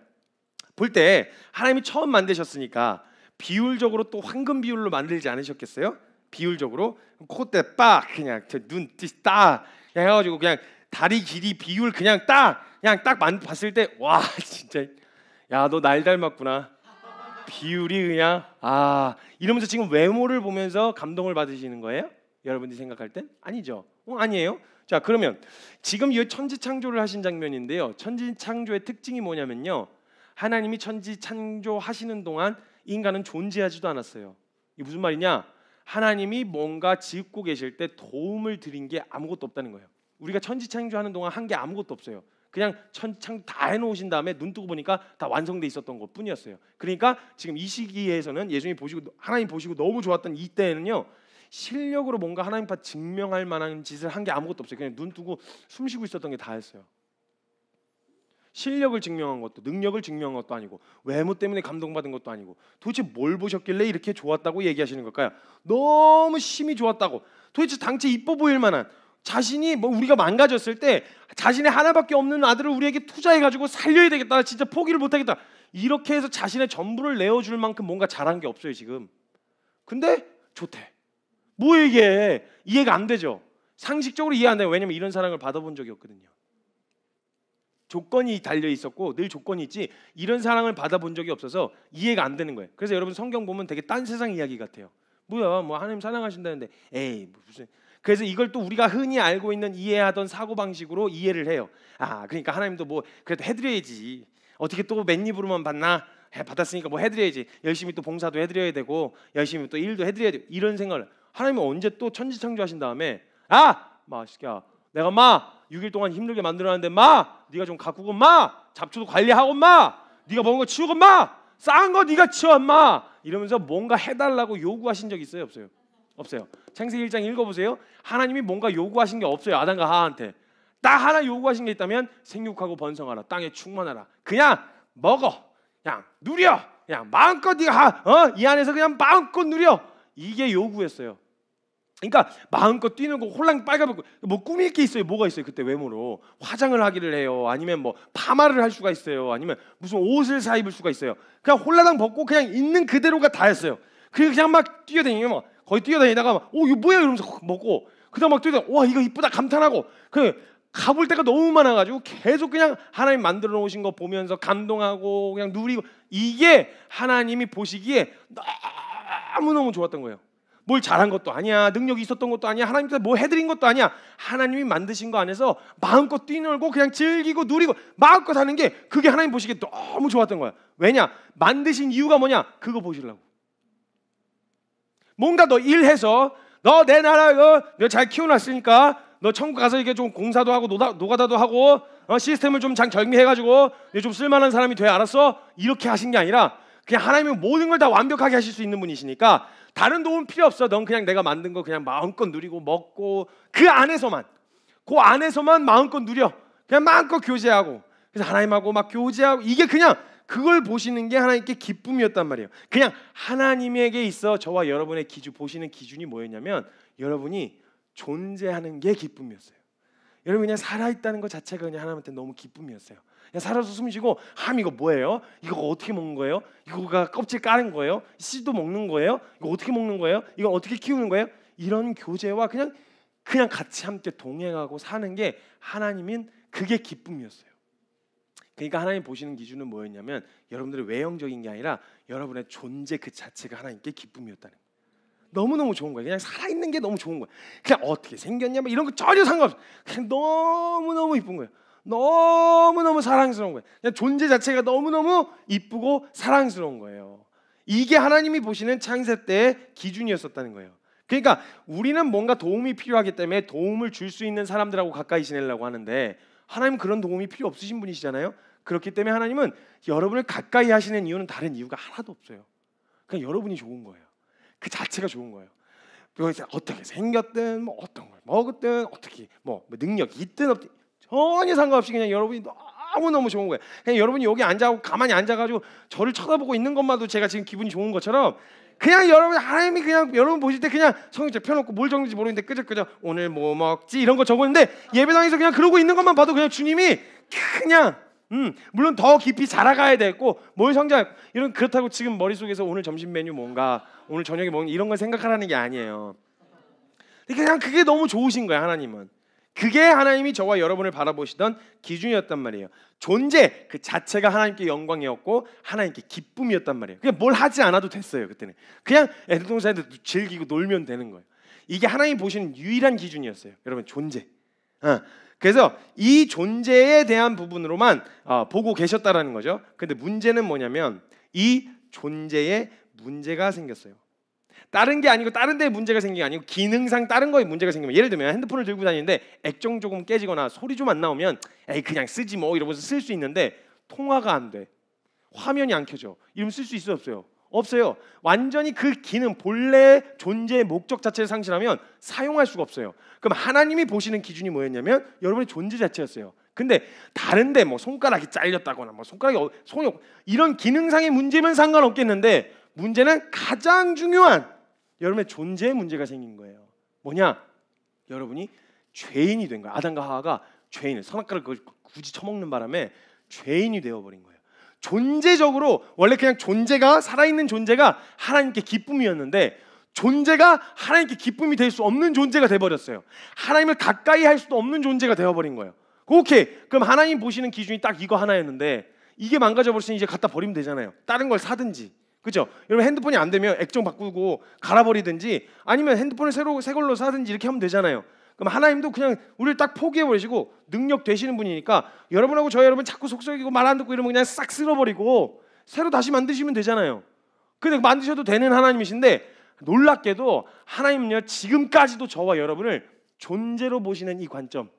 볼때 하나님이 처음 만드셨으니까 비율적으로 또 황금 비율로 만들지 않으셨겠어요? 비율적으로 콧대 빡 그냥 눈딱 해가지고 그냥 다리 길이 비율 그냥 딱 그냥 딱 봤을 때 와 진짜 야 너 날 닮았구나 비율이 그냥 아 이러면서 지금 외모를 보면서 감동을 받으시는 거예요? 여러분들이 생각할 땐 아니죠? 어, 아니에요? 자 그러면 지금 이 천지 창조를 하신 장면인데요 천지 창조의 특징이 뭐냐면요 하나님이 천지 창조하시는 동안 인간은 존재하지도 않았어요. 이게 무슨 말이냐? 하나님이 뭔가 짓고 계실 때 도움을 드린 게 아무것도 없다는 거예요. 우리가 천지 창조하는 동안 한 게 아무것도 없어요. 그냥 천창 다 해놓으신 다음에 눈 뜨고 보니까 다 완성돼 있었던 것 뿐이었어요. 그러니까 지금 이 시기에서는 예수님 보시고 하나님 보시고 너무 좋았던 이때에는요 실력으로 뭔가 하나님 앞 증명할 만한 짓을 한 게 아무것도 없어요. 그냥 눈 뜨고 숨 쉬고 있었던 게 다였어요. 실력을 증명한 것도 능력을 증명한 것도 아니고 외모 때문에 감동받은 것도 아니고 도대체 뭘 보셨길래 이렇게 좋았다고 얘기하시는 걸까요? 너무 심히 좋았다고 도대체 당체 이뻐 보일 만한 자신이 뭐 우리가 망가졌을 때 자신의 하나밖에 없는 아들을 우리에게 투자해 가지고 살려야 되겠다 진짜 포기를 못 하겠다 이렇게 해서 자신의 전부를 내어줄 만큼 뭔가 잘한 게 없어요 지금 근데 좋대 뭐 이게 이해가 안 되죠 상식적으로 이해 안 돼요 왜냐면 이런 사랑을 받아본 적이 없거든요 조건이 달려 있었고 늘 조건이 있지 이런 사랑을 받아본 적이 없어서 이해가 안 되는 거예요. 그래서 여러분 성경 보면 되게 딴 세상 이야기 같아요. 뭐야 뭐 하나님 사랑하신다는데 에이 뭐 무슨 그래서 이걸 또 우리가 흔히 알고 있는 이해하던 사고 방식으로 이해를 해요. 아 그러니까 하나님도 뭐 그래도 해드려야지 어떻게 또 맨입으로만 받나 해, 받았으니까 뭐 해드려야지 열심히 또 봉사도 해드려야 되고 열심히 또 일도 해드려야 돼 이런 생각을 하나님은 언제 또 천지창조하신 다음에 아마시게야 내가 마 6일 동안 힘들게 만들어놨는데 마 네가 좀 가꾸고 마 잡초도 관리하고 마 네가 먹은 거 치우고 마싼 거 네가 치워 마 이러면서 뭔가 해달라고 요구하신 적 있어요 없어요 없어요 창세기 1장 읽어보세요 하나님이 뭔가 요구하신 게 없어요 아담과 하한테 딱 하나 요구하신 게 있다면 생육하고 번성하라 땅에 충만하라 그냥 먹어 그냥 누려 그냥 마음껏 네가 하, 어? 이 안에서 그냥 마음껏 누려 이게 요구했어요 그러니까 마음껏 뛰는 거 홀랑 빨가벗고 뭐 꾸밀 게 있어요 뭐가 있어요 그때 외모로 화장을 하기를 해요 아니면 뭐 파마를 할 수가 있어요 아니면 무슨 옷을 사 입을 수가 있어요 그냥 홀라당 벗고 그냥 있는 그대로가 다였어요 그냥, 그냥 막 뛰어다니면 막 거의 뛰어다니다가 막, 오 어, 이거 뭐야 이러면서 먹고 그다음 막 뛰어다 와 이거 이쁘다 감탄하고 그 가볼 데가 너무 많아가지고 계속 그냥 하나님 만들어 놓으신 거 보면서 감동하고 그냥 누리고 이게 하나님이 보시기에 너무 너무 좋았던 거예요. 뭘 잘한 것도 아니야. 능력이 있었던 것도 아니야. 하나님께서 뭐 해드린 것도 아니야. 하나님이 만드신 거 안에서 마음껏 뛰놀고 그냥 즐기고 누리고 마음껏 하는 게 그게 하나님 보시기에 너무 좋았던 거야. 왜냐? 만드신 이유가 뭐냐? 그거 보시려고. 뭔가 너 일해서 너 내 나라 어, 너잘 키워놨으니까 너 천국 가서 이게 좀 공사도 하고 노다, 노가다도 하고 어, 시스템을 좀 잘 정리해가지고 좀 쓸만한 사람이 돼 알았어? 이렇게 하신 게 아니라 그냥 하나님이 모든 걸 다 완벽하게 하실 수 있는 분이시니까 다른 도움 필요 없어. 넌 그냥 내가 만든 거 그냥 마음껏 누리고 먹고 그 안에서만 그 안에서만 마음껏 누려. 그냥 마음껏 교제하고 그래서 하나님하고 막 교제하고 이게 그냥 그걸 보시는 게 하나님께 기쁨이었단 말이에요. 그냥 하나님에게 있어 저와 여러분의 기준 보시는 기준이 뭐였냐면 여러분이 존재하는 게 기쁨이었어요. 여러분 그냥 살아 있다는 것 자체가 그냥 하나님한테 너무 기쁨이었어요. 살아서 숨쉬고 함 이거 뭐예요? 이거 어떻게 먹는 거예요? 이거가 껍질 까는 거예요? 씨도 먹는 거예요? 이거 어떻게 먹는 거예요? 이거 어떻게 키우는 거예요? 이런 교제와 그냥 그냥 같이 함께 동행하고 사는 게 하나님인 그게 기쁨이었어요. 그러니까 하나님 보시는 기준은 뭐였냐면 여러분들의 외형적인 게 아니라 여러분의 존재 그 자체가 하나님께 기쁨이었다는 너무너무 좋은 거예 그냥 살아있는 게 너무 좋은 거예 그냥 어떻게 생겼냐 뭐 이런 거 전혀 상관없어 그냥 너무너무 이쁜 거예 너무너무 사랑스러운 거예요. 그냥 존재 자체가 너무너무 이쁘고 사랑스러운 거예요. 이게 하나님이 보시는 창세 때의 기준이었었다는 거예요. 그러니까 우리는 뭔가 도움이 필요하기 때문에 도움을 줄 수 있는 사람들하고 가까이 지내려고 하는데 하나님 그런 도움이 필요 없으신 분이시잖아요. 그렇기 때문에 하나님은 여러분을 가까이 하시는 이유는 다른 이유가 하나도 없어요. 그냥 여러분이 좋은 거예요. 그 자체가 좋은 거예요. 뭐 어떻게 생겼든 뭐 어떤 걸 먹었든 어떻게 뭐능력 있든 없든 전혀 상관없이 그냥 여러분이 너무 너무 좋은 거예요. 그냥 여러분이 여기 앉아고 가만히 앉아가지고 저를 쳐다보고 있는 것만도 제가 지금 기분이 좋은 것처럼 그냥 여러분 하나님이 그냥 여러분 보실 때 그냥 성경책 펴놓고 뭘 적는지 모르는데 끄적끄적 오늘 뭐 먹지 이런 거 적었는데 예배당에서 그냥 그러고 있는 것만 봐도 그냥 주님이 그냥 음 물론 더 깊이 자라가야 되고 뭘 성장 이런 그렇다고 지금 머릿속에서 오늘 점심 메뉴 뭔가 오늘 저녁에 뭔는 이런 걸 생각하라는 게 아니에요. 그냥 그게 너무 좋으신 거예요 하나님은. 그게 하나님이 저와 여러분을 바라보시던 기준이었단 말이에요. 존재 그 자체가 하나님께 영광이었고 하나님께 기쁨이었단 말이에요. 그냥 뭘 하지 않아도 됐어요 그때는. 그냥 애들 동산에서 즐기고 놀면 되는 거예요. 이게 하나님 보시는 유일한 기준이었어요. 여러분 존재. 어. 그래서 이 존재에 대한 부분으로만 어, 보고 계셨다라는 거죠. 근데 문제는 뭐냐면 이 존재에 문제가 생겼어요. 다른 게 아니고 다른 데 문제가 생긴 게 아니고 기능상 다른 거에 문제가 생기면 예를 들면 핸드폰을 들고 다니는데 액정 조금 깨지거나 소리 좀 안 나오면 에이 그냥 쓰지 뭐 이러면서 쓸 수 있는데 통화가 안 돼. 화면이 안 켜져. 이러면 쓸 수 있어 없어요? 없어요. 완전히 그 기능 본래 존재의 목적 자체를 상실하면 사용할 수가 없어요. 그럼 하나님이 보시는 기준이 뭐였냐면 여러분의 존재 자체였어요. 근데 다른데 뭐 손가락이 잘렸다거나 뭐 손가락이 어, 손이 이런 기능상의 문제면 상관없겠는데 문제는 가장 중요한 여러분의 존재의 문제가 생긴 거예요. 뭐냐? 여러분이 죄인이 된 거예요. 아담과 하와가 죄인을 선악과를 그걸 굳이 처먹는 바람에 죄인이 되어버린 거예요. 존재적으로 원래 그냥 존재가 살아있는 존재가 하나님께 기쁨이었는데 존재가 하나님께 기쁨이 될 수 없는 존재가 되어버렸어요 하나님을 가까이 할 수도 없는 존재가 되어버린 거예요. 오케이. 그럼 하나님 보시는 기준이 딱 이거 하나였는데 이게 망가져버리으니 이제 갖다 버리면 되잖아요. 다른 걸 사든지. 그죠? 여러분 핸드폰이 안 되면 액정 바꾸고 갈아버리든지 아니면 핸드폰을 새로 새 걸로 사든지 이렇게 하면 되잖아요. 그럼 하나님도 그냥 우리를 딱 포기해 버리시고 능력 되시는 분이니까 여러분하고 저 여러분 자꾸 속썩이고 말 안 듣고 이러면 그냥 싹 쓸어버리고 새로 다시 만드시면 되잖아요. 근데 만드셔도 되는 하나님이신데 놀랍게도 하나님은요 지금까지도 저와 여러분을 존재로 보시는 이 관점,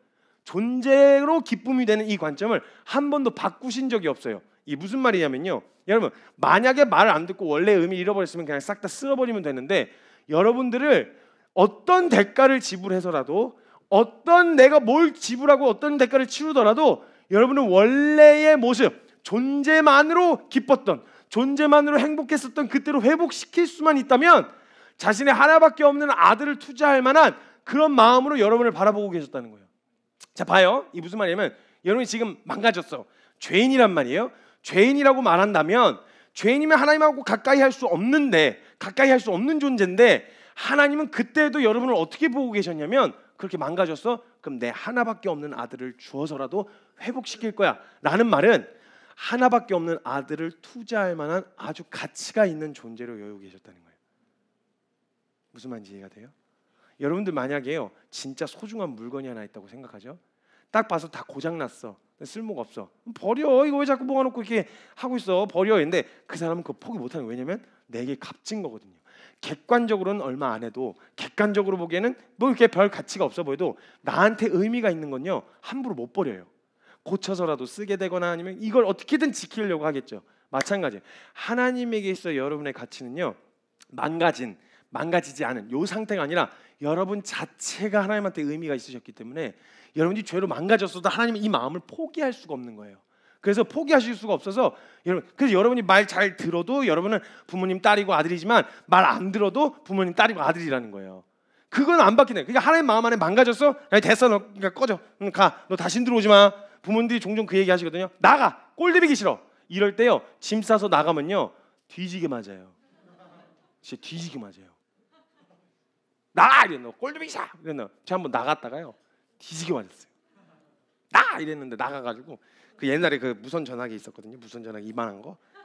존재로 기쁨이 되는 이 관점을 한 번도 바꾸신 적이 없어요. 이 무슨 말이냐면요. 여러분 만약에 말을 안 듣고 원래 의미 잃어버렸으면 그냥 싹다 쓸어버리면 되는데 여러분들을 어떤 대가를 지불해서라도 어떤 내가 뭘 지불하고 어떤 대가를 치르더라도 여러분은 원래의 모습 존재만으로 기뻤던 존재만으로 행복했었던 그때로 회복시킬 수만 있다면 자신의 하나밖에 없는 아들을 투자할 만한 그런 마음으로 여러분을 바라보고 계셨다는 거예요. 자 봐요. 이 무슨 말이냐면 여러분이 지금 망가졌어. 죄인이란 말이에요. 죄인이라고 말한다면 죄인이면 하나님하고 가까이 할 수 없는데 가까이 할 수 없는 존재인데 하나님은 그때도 여러분을 어떻게 보고 계셨냐면 그렇게 망가졌어? 그럼 내 하나밖에 없는 아들을 주어서라도 회복시킬 거야. 라는 말은 하나밖에 없는 아들을 투자할 만한 아주 가치가 있는 존재로 여유 계셨다는 거예요. 무슨 말인지 이해가 돼요? 여러분들 만약에요 진짜 소중한 물건이 하나 있다고 생각하죠? 딱 봐서 다 고장 났어. 쓸모가 없어. 버려. 이거 왜 자꾸 모아놓고 이렇게 하고 있어. 버려. 근데 그 사람은 그거 포기 못하는 거예요. 왜냐면 내게 값진 거거든요. 객관적으로는 얼마 안 해도 객관적으로 보기에는 뭐 이렇게 별 가치가 없어 보여도 나한테 의미가 있는 건요 함부로 못 버려요. 고쳐서라도 쓰게 되거나 아니면 이걸 어떻게든 지키려고 하겠죠. 마찬가지 하나님에게 있어 여러분의 가치는요 망가진 망가지지 않은 요 상태가 아니라 여러분 자체가 하나님한테 의미가 있으셨기 때문에 여러분이 죄로 망가졌어도 하나님은 이 마음을 포기할 수가 없는 거예요. 그래서 포기하실 수가 없어서 여러분 그래서 여러분이 말 잘 들어도 여러분은 부모님 딸이고 아들이지만 말 안 들어도 부모님 딸이고 아들이라는 거예요. 그건 안 바뀌네. 그러니까 하나님 마음 안에 망가졌어. 아니, 됐어, 너 그러니까 꺼져. 가. 너 다시 들어오지 마. 부모님들이 종종 그 얘기 하시거든요. 나가. 꼴대비기 싫어. 이럴 때요. 짐 싸서 나가면요. 뒤지게 맞아요. 진짜 뒤지게 맞아요. 나가! 이랬나? 꼴대비기 싫어! 이랬나? 제가 한번 나갔다가요. 뒤지게 맞았어요. 나 이랬는데 나가가지고 그 옛날에 그 무선 전화기 있었거든요. 무선 전화기 이만한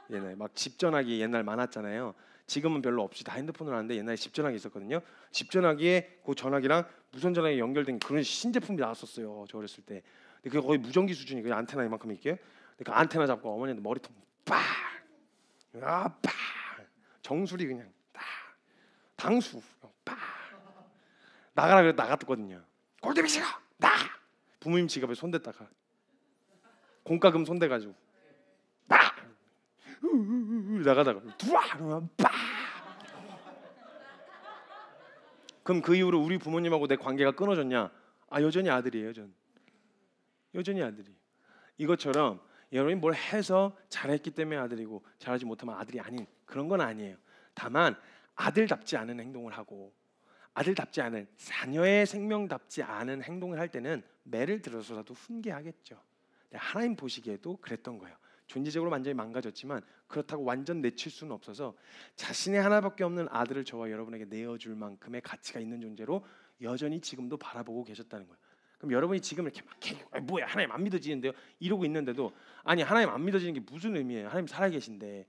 거옛날막집 전화기 옛날 많았잖아요. 지금은 별로 없이 다 핸드폰으로 하는데 옛날에 집 전화기 있었거든요. 집 전화기에 그 전화기랑 무선 전화기 연결된 그런 신제품이 나왔었어요. 저 어렸을 때. 근데 그게 거의 무전기 수준이 그 안테나 이만큼 있게. 그 안테나 잡고 어머니한테 머리통 빡, 아 빡, 정수리 그냥 딱, 당수 빡. 나가라 그래 나갔거든요. 골대비 씨가 나 부모님 지갑에 손댔다가 공과금 손대가지고 나 나가다가 두아 그러면 빠 그럼 그 이후로 우리 부모님하고 내 관계가 끊어졌냐? 아 여전히 아들이에요 여전 여전히 아들이 이것처럼 여러분이 뭘 해서 잘했기 때문에 아들이고 잘하지 못하면 아들이 아닌 그런 건 아니에요. 다만 아들답지 않은 행동을 하고 아들답지 않은 자녀의 생명답지 않은 행동을 할 때는 매를 들어서라도 훈계하겠죠. 하나님 보시기에도 그랬던 거예요. 존재적으로 완전히 망가졌지만 그렇다고 완전 내칠 수는 없어서 자신의 하나밖에 없는 아들을 저와 여러분에게 내어줄 만큼의 가치가 있는 존재로 여전히 지금도 바라보고 계셨다는 거예요. 그럼 여러분이 지금 이렇게 막 아, 뭐야 하나님 안 믿어지는데요 이러고 있는데도 아니 하나님 안 믿어지는 게 무슨 의미예요 하나님 살아계신데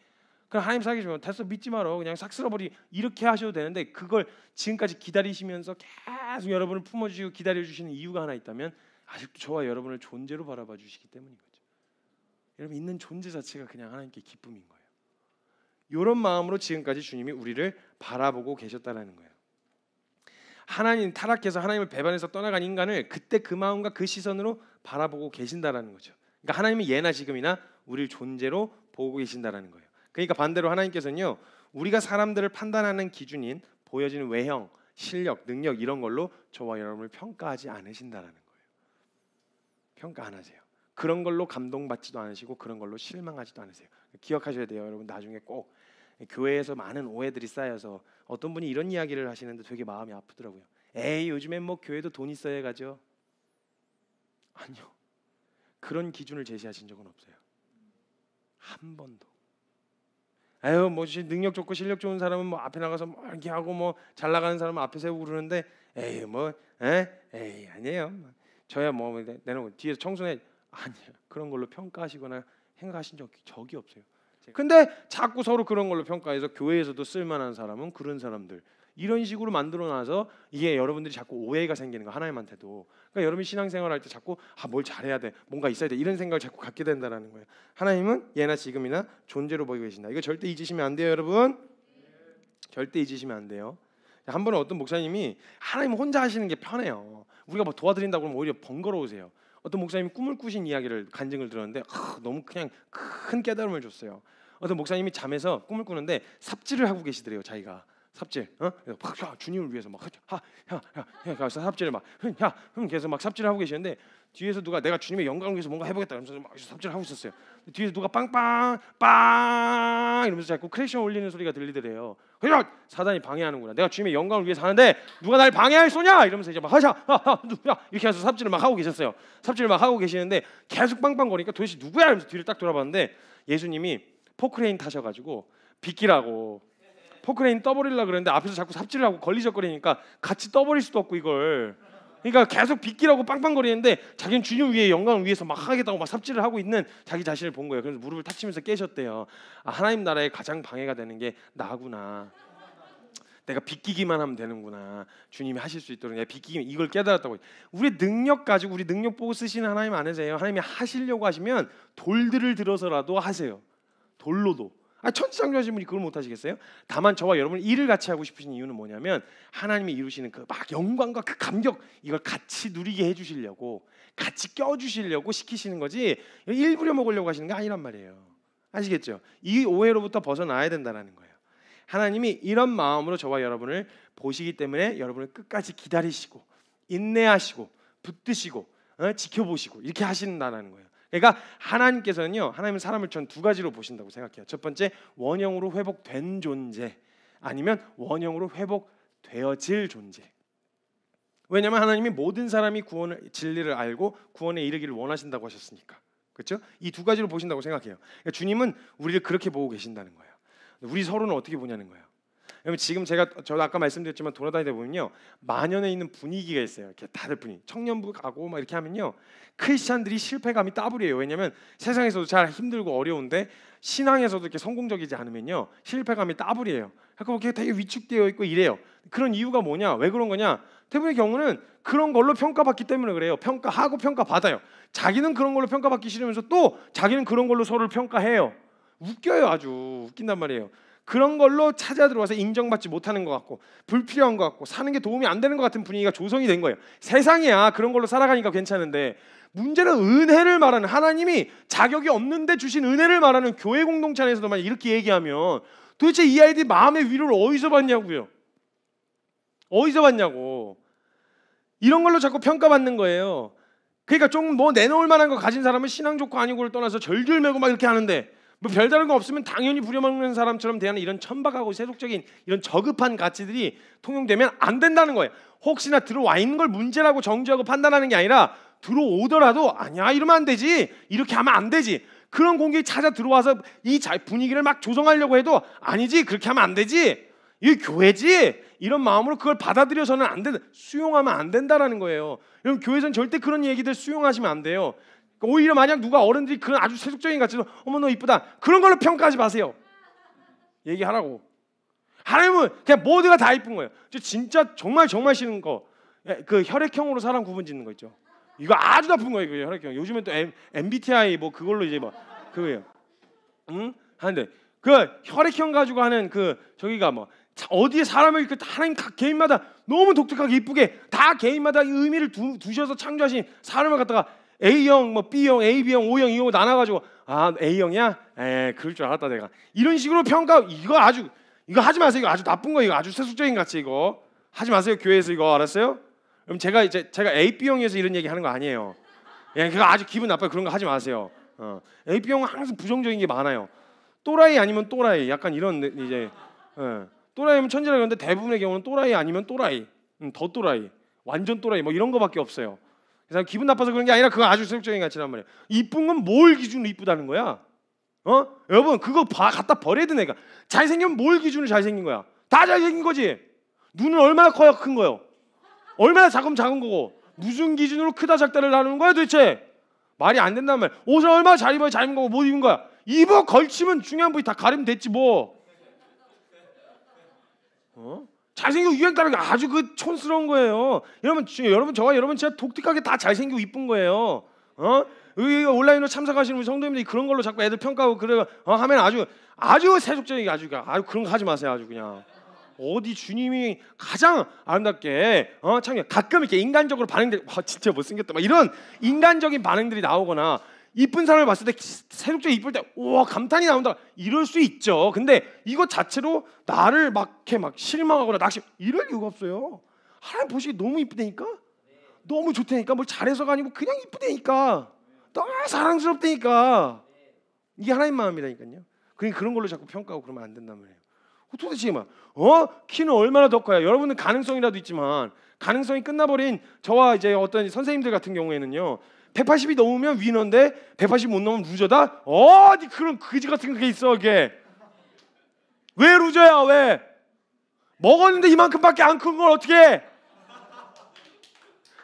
그 하나님 사귀시면 됐어 믿지 마라 그냥 싹 쓸어버리 이렇게 하셔도 되는데 그걸 지금까지 기다리시면서 계속 여러분을 품어주고 기다려주시는 이유가 하나 있다면 아직도 저와 여러분을 존재로 바라봐 주시기 때문인 거죠. 여러분 있는 존재 자체가 그냥 하나님께 기쁨인 거예요. 이런 마음으로 지금까지 주님이 우리를 바라보고 계셨다라는 거예요. 하나님 타락해서 하나님을 배반해서 떠나간 인간을 그때 그 마음과 그 시선으로 바라보고 계신다라는 거죠. 그러니까 하나님은 예나 지금이나 우리를 존재로 보고 계신다라는 거예요. 그러니까 반대로 하나님께서는요 우리가 사람들을 판단하는 기준인 보여지는 외형, 실력, 능력 이런 걸로 저와 여러분을 평가하지 않으신다라는 거예요. 평가 안 하세요. 그런 걸로 감동받지도 않으시고 그런 걸로 실망하지도 않으세요. 기억하셔야 돼요, 여러분. 나중에 꼭 교회에서 많은 오해들이 쌓여서 어떤 분이 이런 이야기를 하시는데 되게 마음이 아프더라고요. 에이, 요즘엔 뭐 교회도 돈 있어야 가죠. 아니요. 그런 기준을 제시하신 적은 없어요. 한 번도. 아유 뭐 능력 좋고 실력 좋은 사람은 뭐 앞에 나가서 뭐 이렇게 하고 뭐 잘 나가는 사람은 앞에 세우고 그러는데 에이 뭐 에? 예? 에이 아니에요. 저야 뭐내는고 뒤에서 청소해 아니에요. 그런 걸로 평가하시거나 행하신 적 적이 없어요. 근데 자꾸 서로 그런 걸로 평가해서 교회에서도 쓸만한 사람은 그런 사람들 이런 식으로 만들어 놔서 이게 여러분들이 자꾸 오해가 생기는 거 하나님한테도. 그러니까 여러분이 신앙생활 할 때 자꾸 아 뭘 잘해야 돼, 뭔가 있어야 돼 이런 생각을 자꾸 갖게 된다라는 거예요. 하나님은 예나 지금이나 존재로 보이고 계신다. 이거 절대 잊으시면 안 돼요, 여러분. 절대 잊으시면 안 돼요. 한 번은 어떤 목사님이 하나님 혼자 하시는 게 편해요. 우리가 뭐 도와드린다고 하면 오히려 번거로우세요. 어떤 목사님이 꿈을 꾸신 이야기를 간증을 들었는데 아, 너무 그냥 큰 깨달음을 줬어요. 어떤 목사님이 잠에서 꿈을 꾸는데 삽질을 하고 계시더래요 자기가 삽질, 어? 팍, 주님을 위해서 막 하, 야, 야, 야, 가서 삽질을 막, 흥, 야, 흥, 계속 막 삽질을 하고 계시는데 뒤에서 누가 내가 주님의 영광을 위해서 뭔가 해보겠다 이러면서막 삽질을 하고 있었어요. 뒤에서 누가 빵빵, 빵 이러면서 자꾸 크래션 올리는 소리가 들리더래요. 그래 사단이 방해하는구나. 내가 주님의 영광을 위해서 하는데 누가 날 방해할 소냐? 이러면서 이제 막 하자, 하, 누야 이렇게 해서 삽질을 막 하고 계셨어요. 삽질을 막 하고 계시는데 계속 빵빵 거니까 도대체 누구야? 이러면서 뒤를 딱 돌아봤는데 예수님이 포크레인 타셔가지고 비키라고 포크레인 떠버리려 고 그랬는데 앞에서 자꾸 삽질을 하고 걸리적거리니까 같이 떠버릴 수도 없고 이걸 그러니까 계속 빗기라고 빵빵거리는데 자기는 주님 위에 영광을 위해서 막 하겠다고 막 삽질을 하고 있는 자기 자신을 본 거예요. 그래서 무릎을 탁 치면서 깨셨대요. 아, 하나님 나라에 가장 방해가 되는 게 나구나. 내가 빗기기만 하면 되는구나. 주님이 하실 수 있도록 내가 빗기기 이걸 깨달았다고. 우리 능력 가지고 우리 능력 보고 쓰시는 하나님 안에서요. 하나님이 하시려고 하시면 돌들을 들어서라도 하세요. 돌로도. 아, 천지장조하신 분이 그걸 못 하시겠어요? 다만 저와 여러분이 일을 같이 하고 싶으신 이유는 뭐냐면 하나님이 이루시는 그 막 영광과 그 감격 이걸 같이 누리게 해 주시려고 같이 껴 주시려고 시키시는 거지 일부려 먹으려고 하시는 게 아니란 말이에요. 아시겠죠? 이 오해로부터 벗어나야 된다라는 거예요. 하나님이 이런 마음으로 저와 여러분을 보시기 때문에 여러분을 끝까지 기다리시고 인내하시고 붙드시고 어? 지켜보시고 이렇게 하신다라는 거예요. 그러니까 하나님께서는요. 하나님은 사람을 전 두 가지로 보신다고 생각해요. 첫 번째 원형으로 회복된 존재 아니면 원형으로 회복되어질 존재. 왜냐하면 하나님이 모든 사람이 구원을 진리를 알고 구원에 이르기를 원하신다고 하셨으니까. 그렇죠? 이 두 가지로 보신다고 생각해요. 그러니까 주님은 우리를 그렇게 보고 계신다는 거예요. 우리 서로는 어떻게 보냐는 거예요. 왜냐면 지금 제가 저도 아까 말씀드렸지만 돌아다니다 보면요 만연에 있는 분위기가 있어요. 이렇게 다들 분위 청년부 가고 막 이렇게 하면요 크리스천들이 실패감이 따블이에요. 왜냐면 세상에서도 잘 힘들고 어려운데 신앙에서도 이렇게 성공적이지 않으면요 실패감이 따블이에요. 그니까 이렇게 뭐 되게 위축되어 있고 이래요. 그런 이유가 뭐냐? 왜 그런 거냐? 대부분의 경우는 그런 걸로 평가받기 때문에 그래요. 평가하고 평가받아요. 자기는 그런 걸로 평가받기 싫으면서 또 자기는 그런 걸로 서로를 평가해요. 웃겨요, 아주 웃긴단 말이에요. 그런 걸로 찾아 들어와서 인정받지 못하는 것 같고 불필요한 것 같고 사는 게 도움이 안 되는 것 같은 분위기가 조성이 된 거예요. 세상이야 그런 걸로 살아가니까 괜찮은데 문제는 은혜를 말하는 하나님이 자격이 없는데 주신 은혜를 말하는 교회 공동체 안에서도만 이렇게 얘기하면 도대체 이 아이들이 마음의 위로를 어디서 받냐고요? 어디서 받냐고 이런 걸로 자꾸 평가받는 거예요. 그러니까 좀 뭐 내놓을 만한 거 가진 사람은 신앙 좋고 아니고를 떠나서 절절매고 막 이렇게 하는데 뭐 별다른 거 없으면 당연히 부려먹는 사람처럼 대하는 이런 천박하고 세속적인 이런 저급한 가치들이 통용되면 안 된다는 거예요. 혹시나 들어와 있는 걸 문제라고 정죄하고 판단하는 게 아니라 들어오더라도 아니야 이러면 안 되지 이렇게 하면 안 되지 그런 공격이 찾아 들어와서 이 분위기를 막 조성하려고 해도 아니지 그렇게 하면 안 되지 이 교회지 이런 마음으로 그걸 받아들여서는 안 된다 수용하면 안 된다라는 거예요 여러분 교회에서는 절대 그런 얘기들 수용하시면 안 돼요 그러니까 오히려 만약 누가 어른들이 그런 아주 세속적인 가치로 어머 너 이쁘다 그런 걸로 평가하지 마세요. 얘기하라고. 하나님은 그냥 모두가 다 이쁜 거예요. 진짜 정말 정말 싫은 거. 예, 그 혈액형으로 사람 구분 짓는 거 있죠. 이거 아주 나쁜 거예요, 그 혈액형. 요즘엔 또 M, MBTI 뭐 그걸로 이제 뭐 그거예요. 응? 하는데 그 혈액형 가지고 하는 그 저기가 뭐 어디에 사람을 그 하나님 각 개인마다 너무 독특하게 이쁘게 다 개인마다 의미를 두, 두셔서 창조하신 사람을 갖다가 A형, 뭐 B형, AB형, O형, E형 나눠가지고 아 A형이야? 에 그럴 줄 알았다 내가. 이런 식으로 평가 이거 아주 이거 하지 마세요. 이거 아주 나쁜 거 이거 아주 세속적인 가치 이거 하지 마세요 교회에서 이거 알았어요? 그럼 제가 이제 제가 a b 형에서 이런 얘기 하는 거 아니에요. 예, 그거 아주 기분 나빠요. 그런 거 하지 마세요. 어. AB형은 항상 부정적인 게 많아요. 또라이 아니면 또라이 약간 이런 네, 이제 예. 또라이면 천재라 그러는데 대부분의 경우는 또라이 아니면 또라이 음, 더 또라이 완전 또라이 뭐 이런 거밖에 없어요. 그래서 기분 나빠서 그런 게 아니라 그건 아주 세속적인 가치란 말이에요. 이쁜 건 뭘 기준으로 이쁘다는 거야? 어? 여러분 그거 봐, 갖다 버려야 돼 내가. 잘생기면 뭘 기준으로 잘생긴 거야? 다 잘생긴 거지. 눈은 얼마나 커야 큰 거요? 얼마나 작으면 작은 거고. 무슨 기준으로 크다 작다를 나누는 거야 도대체? 말이 안 된단 말이야. 옷을 얼마나 잘 입어야 잘 입은 거고 못 뭐 입은 거야. 입어 걸치면 중요한 부위 다 가리면 됐지 뭐. 어? 잘생기고 유행따는게 아주 그 촌스러운 거예요. 여러분, 여러분 저와 여러분 진짜 독특하게 다 잘생기고 이쁜 거예요. 어? 온라인으로 참석하시는 우리 성도님들이 그런 걸로 자꾸 애들 평가하고 그래 어, 하면 아주 아주 세속적인 아주 아주 그런 거 하지 마세요 아주 그냥 어디 주님이 가장 아름답게 어, 참 가끔 이렇게 인간적으로 반응들 와 어, 진짜 못생겼다 막 이런 인간적인 반응들이 나오거나 이쁜 사람을 봤을 때세속적으 이쁠 때 우와 감탄이 나온다 이럴 수 있죠. 근데 이것 자체로 나를 막해 막 실망하거나 낙심 이럴 이유가 없어요. 하나님 보시기 너무 이쁘다니까 너무 좋다니까 뭘 잘해서가 아니고 그냥 이쁘다니까 너무 사랑스럽다니까 이게 하나님 마음이라니까요. 그러 그러니까 그런 걸로 자꾸 평가하고 그러면 안 된단 말이에요. 어, 도대체 막, 어? 키는 얼마나 더 커요? 여러분은 가능성이라도 있지만 가능성이 끝나버린 저와 이제 어떤 선생님들 같은 경우에는요. 180이 넘으면 위너인데 180 못 넘으면 루저다? 어디 그런 그지 같은 게 있어 이게 왜 루저야 왜 먹었는데 이만큼밖에 안 큰 걸 어떻게 해?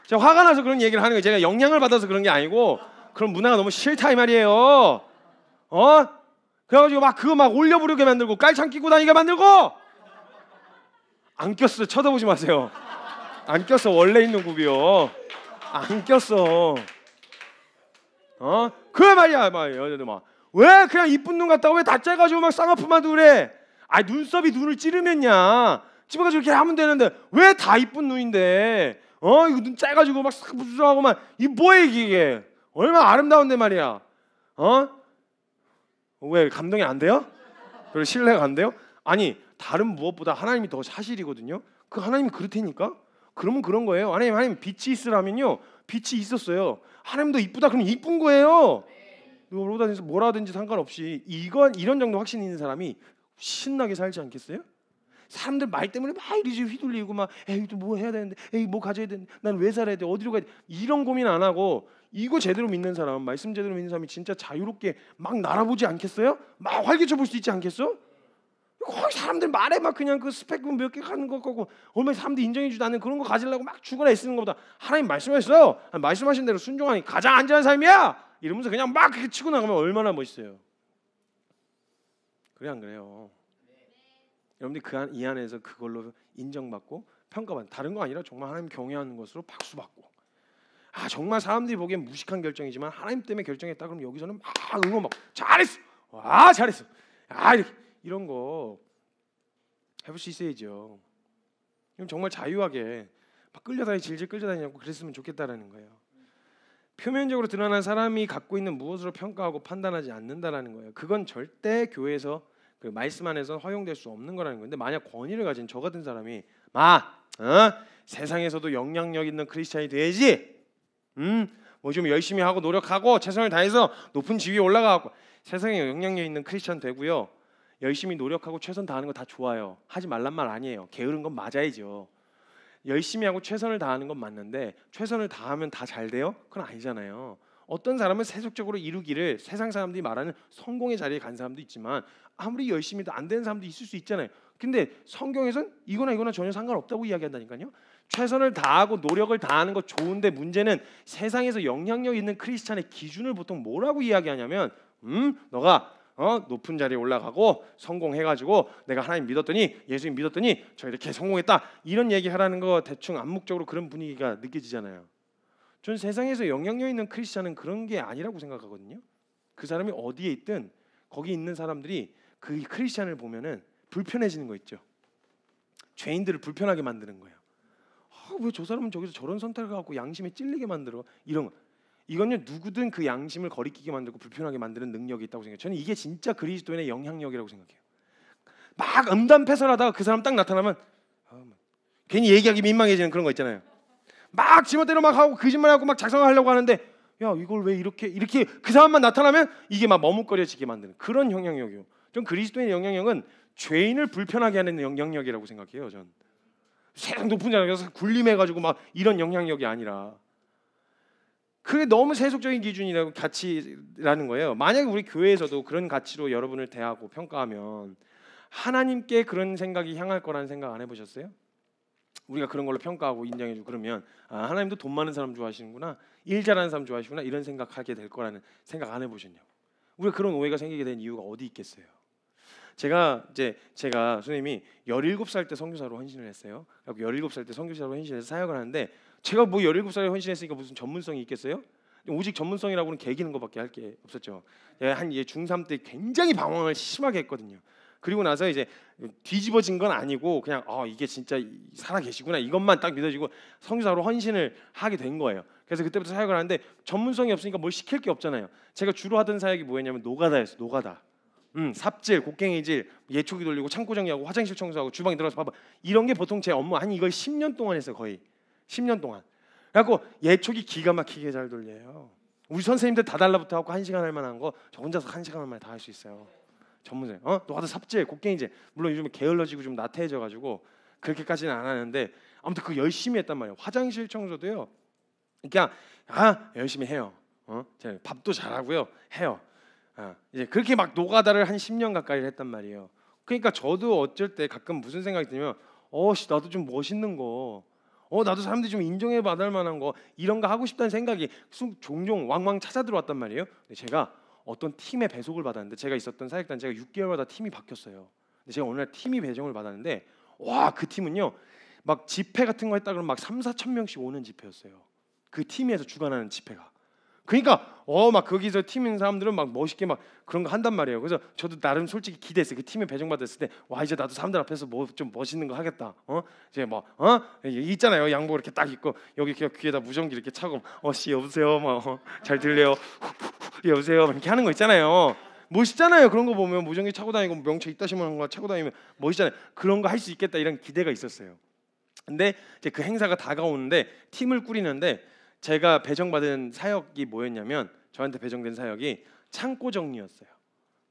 제가 화가 나서 그런 얘기를 하는 거예요 제가 영향을 받아서 그런 게 아니고 그런 문화가 너무 싫다 이 말이에요 어? 그래가지고 막 그거 막 올려부르게 만들고 깔창 끼고 다니게 만들고 안 꼈어 쳐다보지 마세요 안 꼈어 원래 있는 굽이요 안 꼈어 어? 그 말이야, 막 여자들 막. 왜 그냥 이쁜 눈 같다고 왜다 짜가지고 막 쌍꺼풀만 두래? 아 눈썹이 눈을 찌르면야 찌에 가서 이렇게 하면 되는데 왜 다 이쁜 눈인데? 어 이거 눈 짜가지고 막 부수하고 막이 뭐야 이게 얼마나 아름다운데 말이야. 어? 왜 감동이 안 돼요? 별로 신뢰가 안 돼요? 아니 다른 무엇보다 하나님이 더 사실이거든요. 그 하나님이 그렇다니까. 그러면 그런 거예요. 하나님 하나님 빛이 있으라면요 빛이 있었어요. 하나님도 이쁘다 그럼 이쁜 거예요. 뭐다니스 뭐라든지 상관없이 이건 이런 정도 확신 있는 사람이 신나게 살지 않겠어요? 사람들 말 때문에 막 이리저리 휘둘리고 막 에이 또 뭐 해야 되는데 에이 뭐 가져야 되는데 난 왜 살아야 돼 어디로 가야 돼 이런 고민 안 하고 이거 제대로 믿는 사람 말씀 제대로 믿는 사람이 진짜 자유롭게 막 날아보지 않겠어요? 막활기쳐볼수 있지 않겠어? 거의 사람들 말에 막 그냥 그 스펙 몇개 가는 것 같고 얼마나 사람들이 인정해주지 않는 그런 거 가지려고 막 죽어라 애쓰는 것보다 하나님 말씀하셨어요. 아, 말씀하신 대로 순종하니 가장 안전한 삶이야. 이러면서 그냥 막 그렇게 치고 나가면 얼마나 멋있어요. 그래 안 그래요? 여러분들 그 안, 이 안에서 그걸로 인정받고 평가받는 다른 거 아니라 정말 하나님 경외하는 것으로 박수 받고 아 정말 사람들이 보기엔 무식한 결정이지만 하나님 때문에 결정했다 그럼 여기서는 막 응원 막 잘했어 와 잘했어 아 이렇게 이런 거 해볼 수 있어야죠. 그럼 정말 자유하게 막 끌려다니 질질 끌려다니고 그랬으면 좋겠다라는 거예요. 표면적으로 드러난 사람이 갖고 있는 무엇으로 평가하고 판단하지 않는다라는 거예요. 그건 절대 교회에서 그 말씀 안에서 허용될 수 없는 거라는 건데 만약 권위를 가진 저 같은 사람이 마 어? 세상에서도 영향력 있는 크리스찬이 돼지 음, 뭐 좀 열심히 하고 노력하고 최선을 다해서 높은 지위에 올라가고 세상에 영향력 있는 크리스찬 되고요. 열심히 노력하고 최선 다하는 거 다 좋아요. 하지 말란 말 아니에요. 게으른 건 맞아야죠. 열심히 하고 최선을 다하는 건 맞는데 최선을 다하면 다 잘 돼요? 그건 아니잖아요. 어떤 사람은 세속적으로 이루기를 세상 사람들이 말하는 성공의 자리에 간 사람도 있지만 아무리 열심히 해도 안 되는 사람도 있을 수 있잖아요. 근데 성경에선 이거나 이거나 전혀 상관없다고 이야기한다니까요. 최선을 다하고 노력을 다하는 거 좋은데 문제는 세상에서 영향력 있는 크리스찬의 기준을 보통 뭐라고 이야기하냐면 음, 너가 어? 높은 자리에 올라가고 성공해가지고 내가 하나님 믿었더니 예수님 믿었더니 저 이렇게 성공했다 이런 얘기하라는 거 대충 암묵적으로 그런 분위기가 느껴지잖아요. 전 세상에서 영향력 있는 크리스찬은 그런 게 아니라고 생각하거든요. 그 사람이 어디에 있든 거기 있는 사람들이 그 크리스찬을 보면은 불편해지는 거 있죠. 죄인들을 불편하게 만드는 거예요. 아, 왜 저 사람은 저기서 저런 선택을 갖고 양심에 찔리게 만들어 이런 거. 이건요 누구든 그 양심을 거리끼게 만들고 불편하게 만드는 능력이 있다고 생각해요. 저는 이게 진짜 그리스도인의 영향력이라고 생각해요. 막 음담패설하다가 그 사람 딱 나타나면 아, 뭐, 괜히 얘기하기 민망해지는 그런 거 있잖아요. 막 지멋대로 막 하고 거짓말하고 막 작성하려고 하는데 야 이걸 왜 이렇게 이렇게 그 사람만 나타나면 이게 막 머뭇거려지게 만드는 그런 영향력이요. 전 그리스도인의 영향력은 죄인을 불편하게 하는 영향력이라고 생각해요. 전 세상 높은 자리에서 굴림해가지고 막 이런 영향력이 아니라 그게 너무 세속적인 기준이라고 가치라는 거예요. 만약에 우리 교회에서도 그런 가치로 여러분을 대하고 평가하면 하나님께 그런 생각이 향할 거라는 생각 안 해보셨어요? 우리가 그런 걸로 평가하고 인정해주고 그러면 아, 하나님도 돈 많은 사람 좋아하시는구나 일 잘하는 사람 좋아하시구나 이런 생각하게 될 거라는 생각 안 해보셨냐고 우리가 그런 오해가 생기게 된 이유가 어디 있겠어요? 제가 이제 제가 선생님이 17살 때 선교사로 헌신을 했어요. 17살 때 선교사로 헌신해서 사역을 하는데 제가 뭐 17살에 헌신했으니까 무슨 전문성이 있겠어요? 오직 전문성이라고는 개기는 것밖에 할 게 없었죠. 예, 한 중3 때 굉장히 방황을 심하게 했거든요. 그리고 나서 이제 뒤집어진 건 아니고 그냥 어, 이게 진짜 살아 계시구나 이것만 딱 믿어지고 성교사로 헌신을 하게 된 거예요. 그래서 그때부터 사역을 하는데 전문성이 없으니까 뭘 시킬 게 없잖아요. 제가 주로 하던 사역이 뭐였냐면 노가다였어. 노가다. 음, 삽질, 곡괭이질, 예초기 돌리고 창고 정리하고 화장실 청소하고 주방에 들어가서 봐봐. 이런 게 보통 제 업무 한 이걸 10년 동안 했어요, 거의. 10년 동안. 그래갖고 예초기 기가 막히게 잘 돌려요. 우리 선생님들 다 달라붙어 갖고 한 시간 할 만한 거 저 혼자서 한 시간 만에 다 할 수 있어요. 전문생. 어? 너가도 삽질 곡괭이제. 물론 요즘 게을러지고 좀 나태해져 가지고 그렇게까지는 안 하는데 아무튼 그 열심히 했단 말이에요. 화장실 청소도요. 그냥아 그러니까 열심히 해요. 어? 밥도 잘하고요. 해요. 아, 이제 그렇게 막 노가다를 한 10년 가까이 했단 말이에요. 그러니까 저도 어쩔 때 가끔 무슨 생각이 들면 어씨 나도 좀 멋있는 거어 나도 사람들이 좀 인정해 받을 만한 거 이런 거 하고 싶다는 생각이 종종 왕왕 찾아 들어왔단 말이에요. 제가 어떤 팀의 배속을 받았는데 제가 있었던 사역단 제가 6개월마다 팀이 바뀌었어요. 근데 제가 오늘 팀이 배정을 받았는데 와 그 팀은요 막 집회 같은 거 했다 그러면 막 3, 4천 명씩 오는 집회였어요. 그 팀에서 주관하는 집회가 그러니까 어 막 거기서 팀 있는 사람들은 막 멋있게 막 그런 거 한단 말이에요. 그래서 저도 나름 솔직히 기대했어요. 그 팀에 배정받았을 때 와 이제 나도 사람들 앞에서 뭐 좀 멋있는 거 하겠다. 어 이제 막어 예, 있잖아요 양복 이렇게 딱 입고 여기 귀에다 무전기 이렇게 차고 어씨 여보세요 막잘 어, 들려요 여보세요 이렇게 하는 거 있잖아요. 멋있잖아요. 그런 거 보면 무전기 차고 다니고 뭐 명체 있다시만 거 차고 다니면 멋있잖아요. 그런 거 할 수 있겠다 이런 기대가 있었어요. 근데 이제 그 행사가 다가오는데 팀을 꾸리는데 제가 배정받은 사역이 뭐였냐면 저한테 배정된 사역이 창고 정리였어요.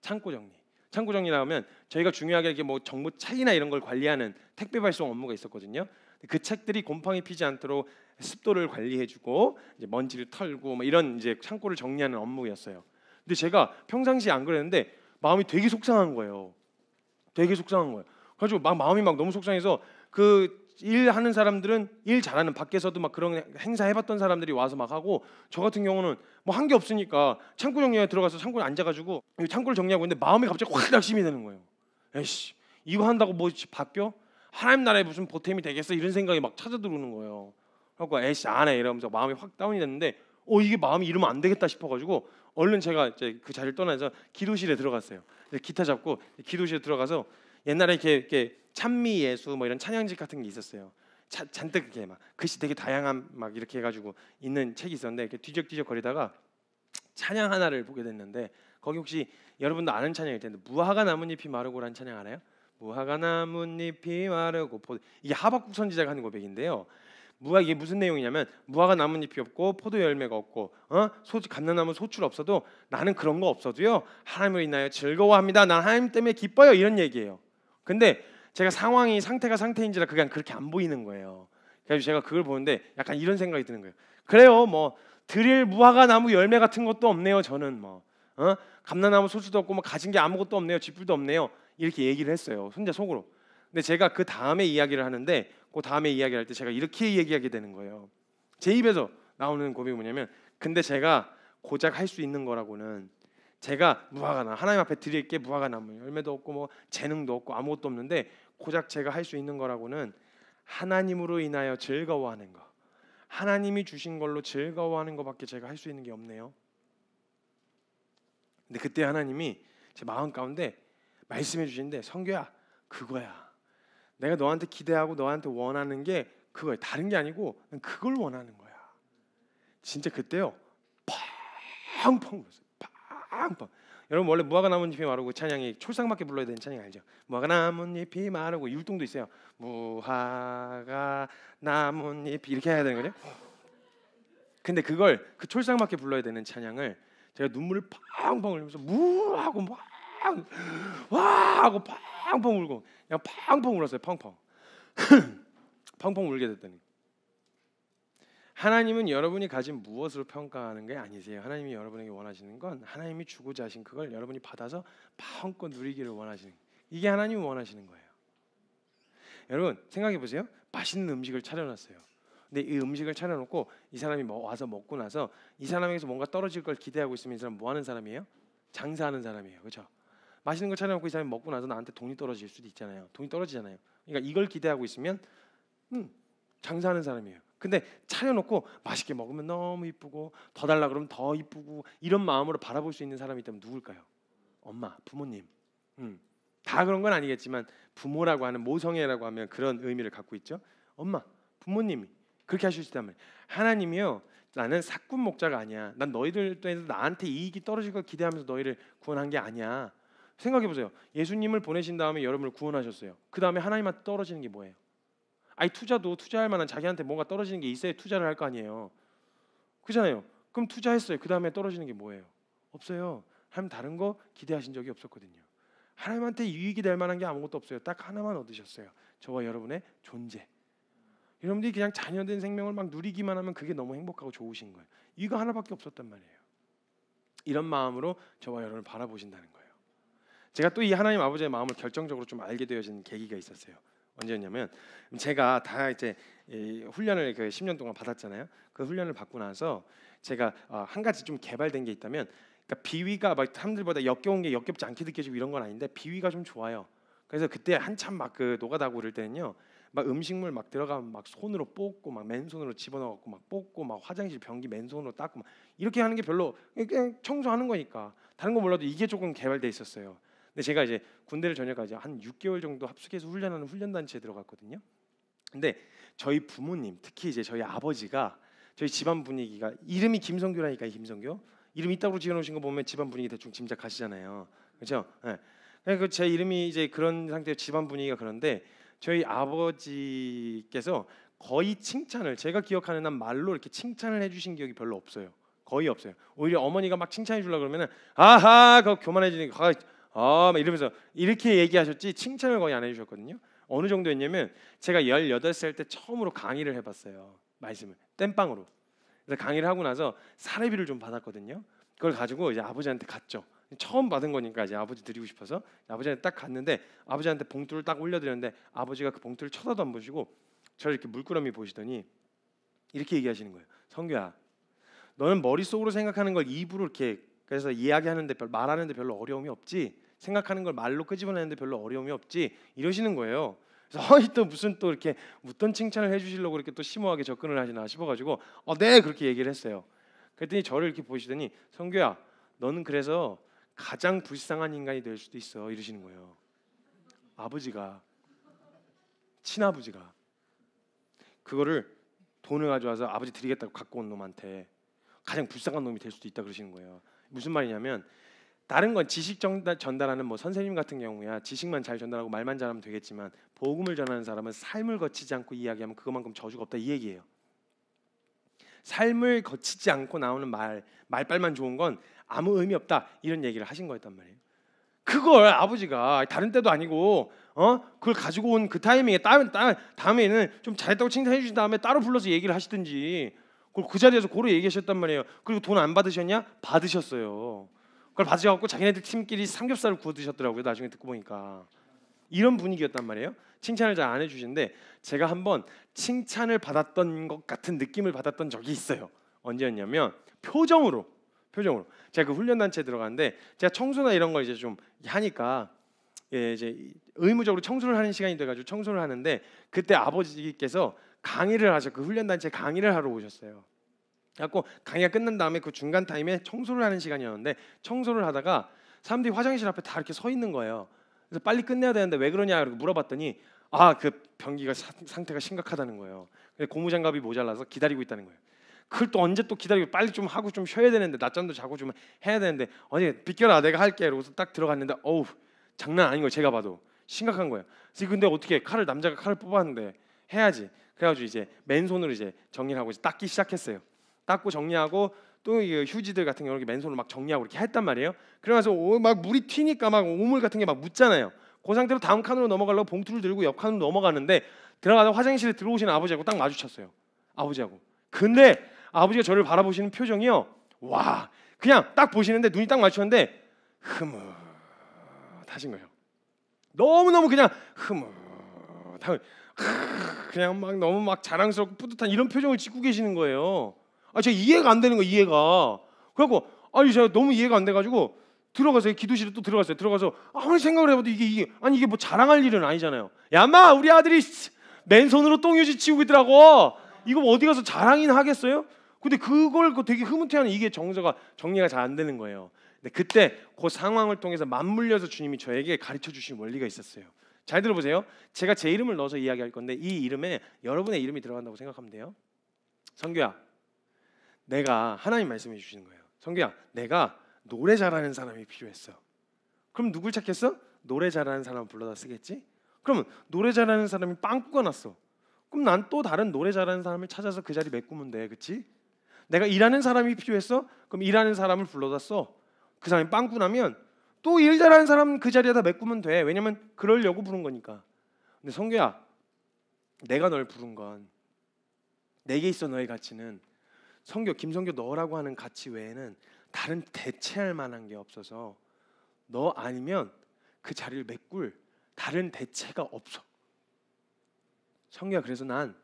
창고 정리. 창고 정리라면 저희가 중요하게 이게 뭐 정보 차이나 이런 걸 관리하는 택배 발송 업무가 있었거든요. 그 책들이 곰팡이 피지 않도록 습도를 관리해주고 이제 먼지를 털고 뭐 이런 이제 창고를 정리하는 업무였어요. 근데 제가 평상시 안 그랬는데 마음이 되게 속상한 거예요. 되게 속상한 거예요. 그래가막 마음이 막 너무 속상해서 그 일하는 사람들은 일 잘하는 밖에서도 막 그런 행사 해봤던 사람들이 와서 막 하고 저 같은 경우는 뭐 한 게 없으니까 창고 정리에 들어가서 창고에 앉아가지고 창고를 정리하고 있는데 마음이 갑자기 확 낙심이 되는 거예요. 에이씨 이거 한다고 뭐 바뀌어? 하나님 나라에 무슨 보탬이 되겠어? 이런 생각이 막 찾아 들어오는 거예요. 그래갖고 에이씨 안해 이러면서 마음이 확 다운이 됐는데 어 이게 마음이 이러면 안 되겠다 싶어가지고 얼른 제가 이제 그 자리를 떠나서 기도실에 들어갔어요. 기타 잡고 기도실에 들어가서 옛날에 이렇게, 이렇게 찬미 예수 뭐 이런 찬양집 같은 게 있었어요. 자, 잔뜩 이렇게막 글씨 되게 다양한 막 이렇게 해가지고 있는 책이 있었는데 이렇게 뒤적뒤적 거리다가 찬양 하나를 보게 됐는데 거기 혹시 여러분도 아는 찬양일 텐데 무화과 나뭇잎이 마르고란 찬양 알아요? 무화과 나뭇잎이 마르고 포도 이게 하박국 선지자가 하는 고백인데요. 무화 이게 무슨 내용이냐면 무화과 나뭇잎이 없고 포도 열매가 없고 어? 소 감나무 소출 없어도 나는 그런 거 없어도요 하나님을 인하여 즐거워합니다. 난 하나님 때문에 기뻐요 이런 얘기예요. 근데 제가 상황이 상태가 상태인지라 그게 그렇게 안 보이는 거예요. 그래서 제가 그걸 보는데 약간 이런 생각이 드는 거예요. 그래요, 뭐 드릴 무화과 나무 열매 같은 것도 없네요. 저는 뭐 어? 감나나무 소주도 없고 뭐 가진 게 아무것도 없네요. 쥐뿔도 없네요. 이렇게 얘기를 했어요. 혼자 속으로. 근데 제가 그 다음에 이야기를 하는데 그 다음에 이야기할때 제가 이렇게 얘기하게 되는 거예요. 제 입에서 나오는 고백이 뭐냐면 근데 제가 고작 할 수 있는 거라고는 제가 무화과나 하나님 앞에 드릴 게 무화과나무 열매도 없고 뭐 재능도 없고 아무것도 없는데 고작 제가 할 수 있는 거라고는 하나님으로 인하여 즐거워하는 거. 하나님이 주신 걸로 즐거워하는 것밖에 제가 할 수 있는 게 없네요. 근데 그때 하나님이 제 마음 가운데 말씀해 주시는데 성규야 그거야. 내가 너한테 기대하고 너한테 원하는 게 그거야. 다른 게 아니고 그걸 원하는 거야. 진짜 그때요. 팡팡 울었어요. 팡팡. 여러분 원래 무화과 나뭇잎이 마르고 찬양이 초상밖에 불러야 되는 찬양 알죠? 무화과 나뭇잎이 마르고 율동도 있어요. 무화과 나뭇잎 이렇게 해야 되는 거죠? 근데 그걸 그 촐상맞게 불러야 되는 찬양을 제가 눈물을 팡팡 흘리면서 무하고 막와 하고 팡팡 울고 그냥 팡팡 울었어요. 팡팡. 팡팡 울게 됐더니 하나님은 여러분이 가진 무엇으로 평가하는 게 아니세요. 하나님이 여러분에게 원하시는 건 하나님이 주고자 하신 그걸 여러분이 받아서 마음껏 누리기를 원하시는 이게 하나님이 원하시는 거예요. 여러분 생각해 보세요. 맛있는 음식을 차려놨어요. 근데 이 음식을 차려놓고 이 사람이 뭐 와서 먹고 나서 이 사람에게서 뭔가 떨어질 걸 기대하고 있으면 이 사람 뭐 하는 사람이에요? 장사하는 사람이에요. 그렇죠? 맛있는 걸 차려놓고 이 사람이 먹고 나서 나한테 돈이 떨어질 수도 있잖아요. 돈이 떨어지잖아요. 그러니까 이걸 기대하고 있으면 음, 장사하는 사람이에요. 근데 차려놓고 맛있게 먹으면 너무 이쁘고 더 달라 그러면 더 이쁘고 이런 마음으로 바라볼 수 있는 사람이 있다면 누굴까요? 엄마, 부모님. 음. 다 그런 건 아니겠지만 부모라고 하는 모성애라고 하면 그런 의미를 갖고 있죠. 엄마, 부모님이 그렇게 하실 수 있다면 하나님이요. 나는 사꾼 목자가 아니야. 난 너희들 때문 나한테 이익이 떨어질 걸 기대하면서 너희를 구원한 게 아니야. 생각해 보세요. 예수님을 보내신 다음에 여러분을 구원하셨어요. 그 다음에 하나님한테 떨어지는 게 뭐예요? 아이 투자도 투자할 만한 자기한테 뭔가 떨어지는 게 있어야 투자를 할 거 아니에요. 그잖아요. 그럼 투자했어요. 그 다음에 떨어지는 게 뭐예요? 없어요. 하나님 다른 거 기대하신 적이 없었거든요. 하나님한테 유익이 될 만한 게 아무것도 없어요. 딱 하나만 얻으셨어요. 저와 여러분의 존재. 여러분들이 그냥 자녀된 생명을 막 누리기만 하면 그게 너무 행복하고 좋으신 거예요. 이거 하나밖에 없었단 말이에요. 이런 마음으로 저와 여러분을 바라보신다는 거예요. 제가 또 이 하나님 아버지의 마음을 결정적으로 좀 알게 되어진 계기가 있었어요. 언제였냐면 제가 다 이제 훈련을 그 10년 동안 받았잖아요. 그 훈련을 받고 나서 제가 아, 한 가지 좀 개발된 게 있다면 그러니까 비위가 막 사람들보다 역겨운 게 역겹지 않게 느껴지고 이런 건 아닌데 비위가 좀 좋아요. 그래서 그때 한참 막그 노가다고 를 때는요. 막 음식물 막 들어가면 막 손으로 뽑고 막 맨손으로 집어넣고 막 뽑고 막 화장실 변기 맨손으로 닦고 막 이렇게 하는 게 별로 그냥 청소하는 거니까 다른 거 몰라도 이게 조금 개발돼 있었어요. 근데 제가 이제 군대를 전역하지 한 6개월 정도 합숙해서 훈련하는 훈련 단체에 들어갔거든요. 근데 저희 부모님, 특히 이제 저희 아버지가 저희 집안 분위기가 이름이 김성규라니까 김성규 이름 이따구로 지어놓으신 거 보면 집안 분위기 대충 짐작하시잖아요. 그렇죠? 네. 그러니까 제 이름이 이제 그런 상태 집안 분위기가 그런데 저희 아버지께서 거의 칭찬을 제가 기억하는 한 말로 이렇게 칭찬을 해주신 기억이 별로 없어요. 거의 없어요. 오히려 어머니가 막 칭찬해 주려 고 그러면은 아하 그거 교만해지니까 아, 막 이러면서 이렇게 얘기하셨지 칭찬을 거의 안 해주셨거든요. 어느 정도였냐면 제가 18살 때 처음으로 강의를 해봤어요. 말씀을 땜빵으로. 그래서 강의를 하고 나서 사례비를 좀 받았거든요. 그걸 가지고 이제 아버지한테 갔죠. 처음 받은 거니까 이제 아버지 드리고 싶어서 아버지한테 딱 갔는데 아버지한테 봉투를 딱 올려드렸는데 아버지가 그 봉투를 쳐다도 안 보시고 저를 이렇게 물끄러미 보시더니 이렇게 얘기하시는 거예요. 성규야, 너는 머릿속으로 생각하는 걸 입으로 이렇게 그래서 이야기하는데 말하는데 별로 어려움이 없지. 생각하는 걸 말로 끄집어내는데 별로 어려움이 없지 이러시는 거예요. 그래서 허이 또 무슨 또 이렇게 묻던 칭찬을 해주시려고 이렇게 또 심오하게 접근을 하시나 싶어가지고 어 네 그렇게 얘기를 했어요. 그랬더니 저를 이렇게 보시더니 성규야 너는 그래서 가장 불쌍한 인간이 될 수도 있어 이러시는 거예요. 아버지가 친아버지가 그거를 돈을 가져와서 아버지 드리겠다고 갖고 온 놈한테 가장 불쌍한 놈이 될 수도 있다 그러시는 거예요. 무슨 말이냐면 다른 건 지식 전달하는 뭐 선생님 같은 경우야 지식만 잘 전달하고 말만 잘하면 되겠지만 복음을 전하는 사람은 삶을 거치지 않고 이야기하면 그것만큼 저주가 없다 이 얘기예요. 삶을 거치지 않고 나오는 말 말빨만 좋은 건 아무 의미 없다 이런 얘기를 하신 거였단 말이에요. 그걸 아버지가 다른 때도 아니고 어 그걸 가지고 온 그 타이밍에 다음 다음에는 좀 잘했다고 칭찬해 주신 다음에 따로 불러서 얘기를 하시든지 그걸 그 자리에서 고로 얘기하셨단 말이에요. 그리고 돈 안 받으셨냐? 받으셨어요. 그걸 받으셔갖고 자기네들 팀끼리 삼겹살을 구워 드셨더라고요. 나중에 듣고 보니까 이런 분위기였단 말이에요. 칭찬을 잘 안 해주시는데 제가 한번 칭찬을 받았던 것 같은 느낌을 받았던 적이 있어요. 언제였냐면 표정으로 표정으로 제가 그 훈련 단체 들어갔는데 제가 청소나 이런 걸 이제 좀 하니까 예, 이제 의무적으로 청소를 하는 시간이 돼가지고 청소를 하는데 그때 아버지께서 강의를 하셔 그 훈련 단체 강의를 하러 오셨어요. 그래갖고 강의가 끝난 다음에 그 중간 타임에 청소를 하는 시간이었는데 청소를 하다가 사람들이 화장실 앞에 다 이렇게 서 있는 거예요. 그래서 빨리 끝내야 되는데 왜 그러냐 그러고 물어봤더니 아 그 변기가 사, 상태가 심각하다는 거예요. 근데 고무장갑이 모자라서 기다리고 있다는 거예요. 그걸 또 언제 또 기다리고 빨리 좀 하고 좀 쉬어야 되는데 낮잠도 자고 좀 해야 되는데 아니 비켜라 내가 할게 이러고서 딱 들어갔는데 어우 장난 아닌 거예요 제가 봐도 심각한 거예요 그래서 근데 어떻게 칼을 남자가 칼을 뽑았는데 해야지 그래가지고 이제 맨손으로 이제 정리를 하고 이제 닦기 시작했어요 닦고 정리하고 또 휴지들 같은 경우 이렇게 맨손으로 막 정리하고 이렇게 했단 말이에요. 그러면서막 물이 튀니까 막 오물 같은 게 막 묻잖아요. 그 상태로 다음 칸으로 넘어가려고 봉투를 들고 옆 칸으로 넘어가는데 들어가서 화장실에 들어오시는 아버지하고 딱 마주쳤어요. 아버지하고. 근데 아버지가 저를 바라보시는 표정이요. 와, 그냥 딱 보시는데 눈이 딱마주쳤는데 흐뭇하신 거예요. 너무 너무 그냥 흐뭇하고 그냥 막 너무 막 자랑스럽고 뿌듯한 이런 표정을 짓고 계시는 거예요. 아, 제가 이해가 안 되는 거 이해가. 그래갖고 아니 제가 너무 이해가 안 돼가지고 들어가서 기도실에 또 들어갔어요. 들어가서 아무리 생각을 해봐도 이게 이게 아니 이게 뭐 자랑할 일은 아니잖아요. 야마 우리 아들이 맨손으로 똥유지 치우고 있더라고. 이거 뭐 어디 가서 자랑이나 하겠어요? 근데 그걸 그 되게 흐뭇해하는 이게 정서가 정리가 잘 안 되는 거예요. 근데 그때 그 상황을 통해서 맞물려서 주님이 저에게 가르쳐 주신 원리가 있었어요. 잘 들어보세요. 제가 제 이름을 넣어서 이야기할 건데 이 이름에 여러분의 이름이 들어간다고 생각하면 돼요. 성규야, 내가 하나님 말씀해 주시는 거예요. 성규야, 내가 노래 잘하는 사람이 필요했어. 그럼 누굴 찾겠어? 노래 잘하는 사람 불러다 쓰겠지? 그러면 노래 잘하는 사람이 빵꾸가 났어. 그럼 난 또 다른 노래 잘하는 사람을 찾아서 그 자리 메꾸면 돼, 그렇지? 내가 일하는 사람이 필요했어? 그럼 일하는 사람을 불러다 써. 그 사람이 빵꾸 나면 또 일 잘하는 사람 그 자리에다 메꾸면 돼. 왜냐면 그럴려고 부른 거니까. 근데 성규야, 내가 널 부른 건 내게 있어 너의 가치는 성교 김성교 너라고 하는 가치 외에는 다른 대체할 만한 게 없어서 너 아니면 그 자리를 메꿀 다른 대체가 없어. 성교야 그래서 난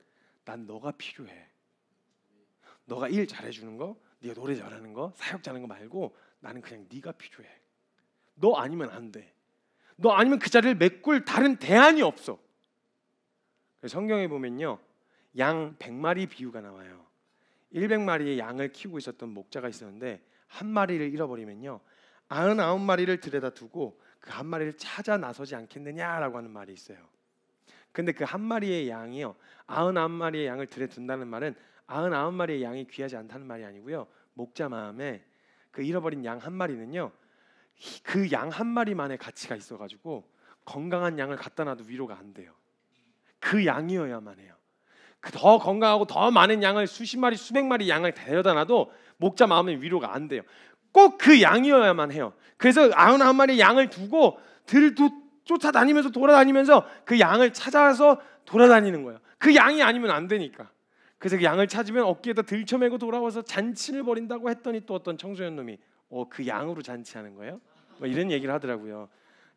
난 너가 필요해. 너가 일 잘해주는 거, 네가 노래 잘하는 거, 사역 잘하는 거 말고 나는 그냥 네가 필요해. 너 아니면 안 돼. 너 아니면 그 자리를 메꿀 다른 대안이 없어. 성경에 보면요. 양 100마리 비유가 나와요. 100마리의 양을 키우고 있었던 목자가 있었는데 한 마리를 잃어버리면요. 99마리를 들여다두고 그 한 마리를 찾아 나서지 않겠느냐라고 하는 말이 있어요. 근데 그 한 마리의 양이요. 99마리의 양을 들여둔다는 말은 99마리의 양이 귀하지 않다는 말이 아니고요. 목자 마음에 그 잃어버린 양 한 마리는요. 그 양 한 마리만의 가치가 있어 가지고 건강한 양을 갖다 놔도 위로가 안 돼요. 그 양이어야만 해요. 그 더 건강하고 더 많은 양을 수십 마리 수백 마리 양을 데려다 놔도 목자 마음의 위로가 안 돼요. 꼭 그 양이어야만 해요. 그래서 아흔 한 마리 양을 두고 들도 쫓아다니면서 돌아다니면서 그 양을 찾아서 돌아다니는 거예요. 그 양이 아니면 안 되니까. 그래서 그 양을 찾으면 어깨에다 들쳐매고 돌아와서 잔치를 벌인다고 했더니 또 어떤 청소년 놈이 어, 그 양으로 잔치하는 거예요? 뭐 이런 얘기를 하더라고요.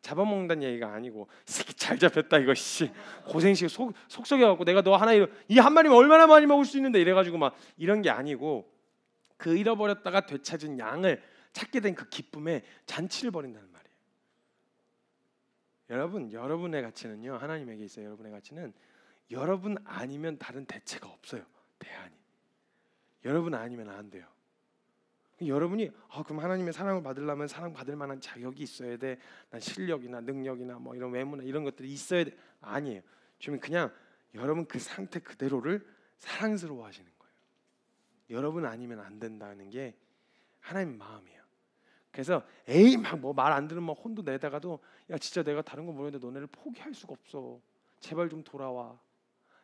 잡아먹는다는 얘기가 아니고 새끼 잘 잡혔다 이거 씨 고생식 속 속썩여갖고 내가 너 하나 이 한 마리면 얼마나 많이 먹을 수 있는데 이래가지고 막 이런 게 아니고 그 잃어버렸다가 되찾은 양을 찾게 된 그 기쁨에 잔치를 벌인다는 말이에요. 여러분 여러분의 가치는요 하나님에게 있어요. 여러분의 가치는 여러분 아니면 다른 대체가 없어요. 대안이 여러분 아니면 안 돼요. 그러니까 여러분이 아, 그럼 하나님의 사랑을 받으려면 사랑 받을 만한 자격이 있어야 돼. 난 실력이나 능력이나 뭐 이런 외모나 이런 것들이 있어야 돼. 아니에요. 주님 그냥 여러분 그 상태 그대로를 사랑스러워 하시는 거예요. 여러분 아니면 안 된다는 게 하나님 마음이에요. 그래서 에이 막 뭐 말 안 들으면 혼도 내다가도 야 진짜 내가 다른 거 모르는데 너네를 포기할 수가 없어. 제발 좀 돌아와.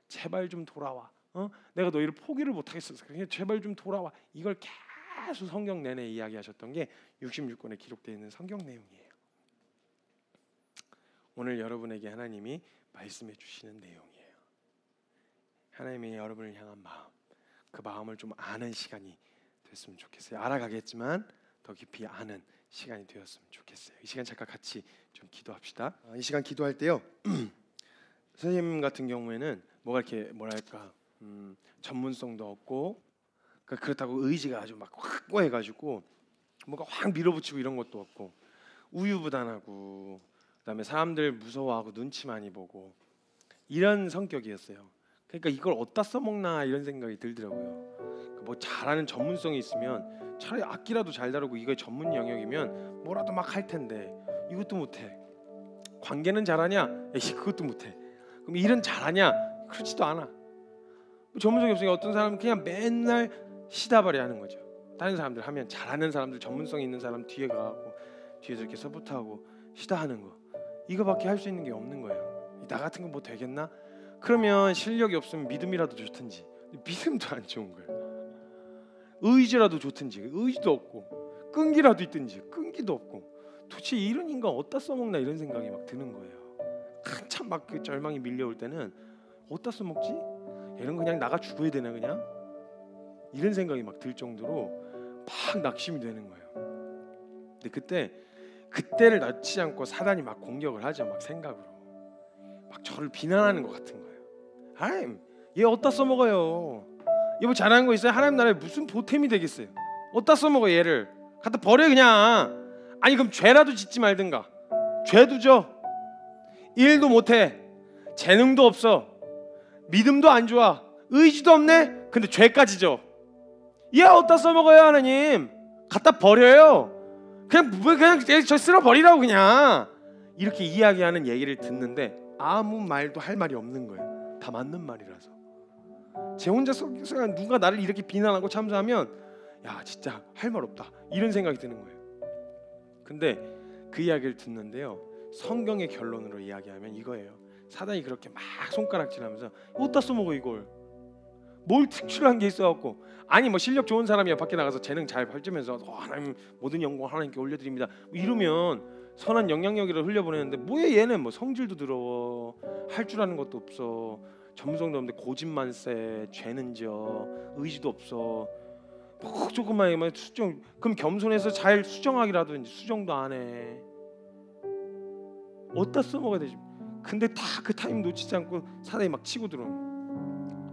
제발 좀 돌아와. 어? 내가 너희를 포기를 못 하겠어서 그냥 제발 좀 돌아와. 이걸 계속 계속 성경 내내 이야기하셨던 게 66권에 기록되어 있는 성경 내용이에요. 오늘 여러분에게 하나님이 말씀해 주시는 내용이에요. 하나님이 여러분을 향한 마음, 그 마음을 좀 아는 시간이 됐으면 좋겠어요. 알아가겠지만 더 깊이 아는 시간이 되었으면 좋겠어요. 이 시간 잠깐 같이 좀 기도합시다. 아, 이 시간 기도할 때요. 선생님 같은 경우에는 뭐가 이렇게 뭐랄까 음, 전문성도 없고 그러니까 그렇다고 의지가 아주 막 확고해가지고 뭔가 확 밀어붙이고 이런 것도 없고 우유부단하고 그다음에 사람들 무서워하고 눈치 많이 보고 이런 성격이었어요. 그러니까 이걸 어디다 써먹나 이런 생각이 들더라고요. 그러니까 뭐 잘하는 전문성이 있으면 차라리 악기라도 잘 다루고 이거 전문 영역이면 뭐라도 막 할 텐데 이것도 못해. 관계는 잘하냐? 에이 그것도 못해. 그럼 일은 잘하냐? 그렇지도 않아. 전문성이 없으니까 어떤 사람은 그냥 맨날 시다발이 하는 거죠. 다른 사람들 하면 잘하는 사람들 전문성 있는 사람 뒤에 가고 뒤에서 이렇게 서포트하고 시다하는 거 이거밖에 할 수 있는 게 없는 거예요. 나 같은 거뭐 되겠나? 그러면 실력이 없으면 믿음이라도 좋든지 믿음도 안 좋은 거예요. 의지라도 좋든지 의지도 없고 끈기라도 있든지 끈기도 없고 도대체 이런 인간 어디다 써먹나 이런 생각이 막 드는 거예요. 한참 막그 절망이 밀려올 때는 어디다 써먹지? 얘는 그냥 나가 죽어야 되나 그냥? 이런 생각이 막 들 정도로 막 낙심이 되는 거예요. 근데 그때 그때를 낳지 않고 사단이 막 공격을 하죠. 막 생각으로 막 저를 비난하는 것 같은 거예요. 하나님 얘 어디다 써먹어요? 얘 뭐 잘하는 거 있어요? 하나님 나라에 무슨 보탬이 되겠어요? 어디다 써먹어 얘를 갖다 버려 그냥. 아니 그럼 죄라도 짓지 말든가. 죄도 져. 일도 못해. 재능도 없어. 믿음도 안 좋아. 의지도 없네. 근데 죄까지 져. 얘 어디다 써먹어요 하나님? 갖다 버려요. 그냥 뭐, 그냥 저 쓸어 버리라고 그냥 이렇게 이야기하는 얘기를 듣는데 아무 말도 할 말이 없는 거예요. 다 맞는 말이라서 제 혼자 속에서 누가 나를 이렇게 비난하고 참사하면 야 진짜 할 말 없다 이런 생각이 드는 거예요. 근데 그 이야기를 듣는데요. 성경의 결론으로 이야기하면 이거예요. 사단이 그렇게 막 손가락질하면서 어디다 써먹어 이걸 뭘 특출한 게 있어갖고 아니 뭐 실력 좋은 사람이야 밖에 나가서 재능 잘 발전면서 어, 하나님 모든 영광 하나님께 올려드립니다 뭐 이러면 선한 영향력이라 흘려보내는데 뭐야 얘는 뭐 성질도 더러워 할 줄 아는 것도 없어 점성도 없는데 고집만 세 죄는 져 의지도 없어 뭐 조금만 얘기 수정 그럼 겸손해서 잘 수정하기라도 이제 수정도 안 해 어디다 써먹어야 되지 근데 다 그 타임 놓치지 않고 사람이막 치고 들어오는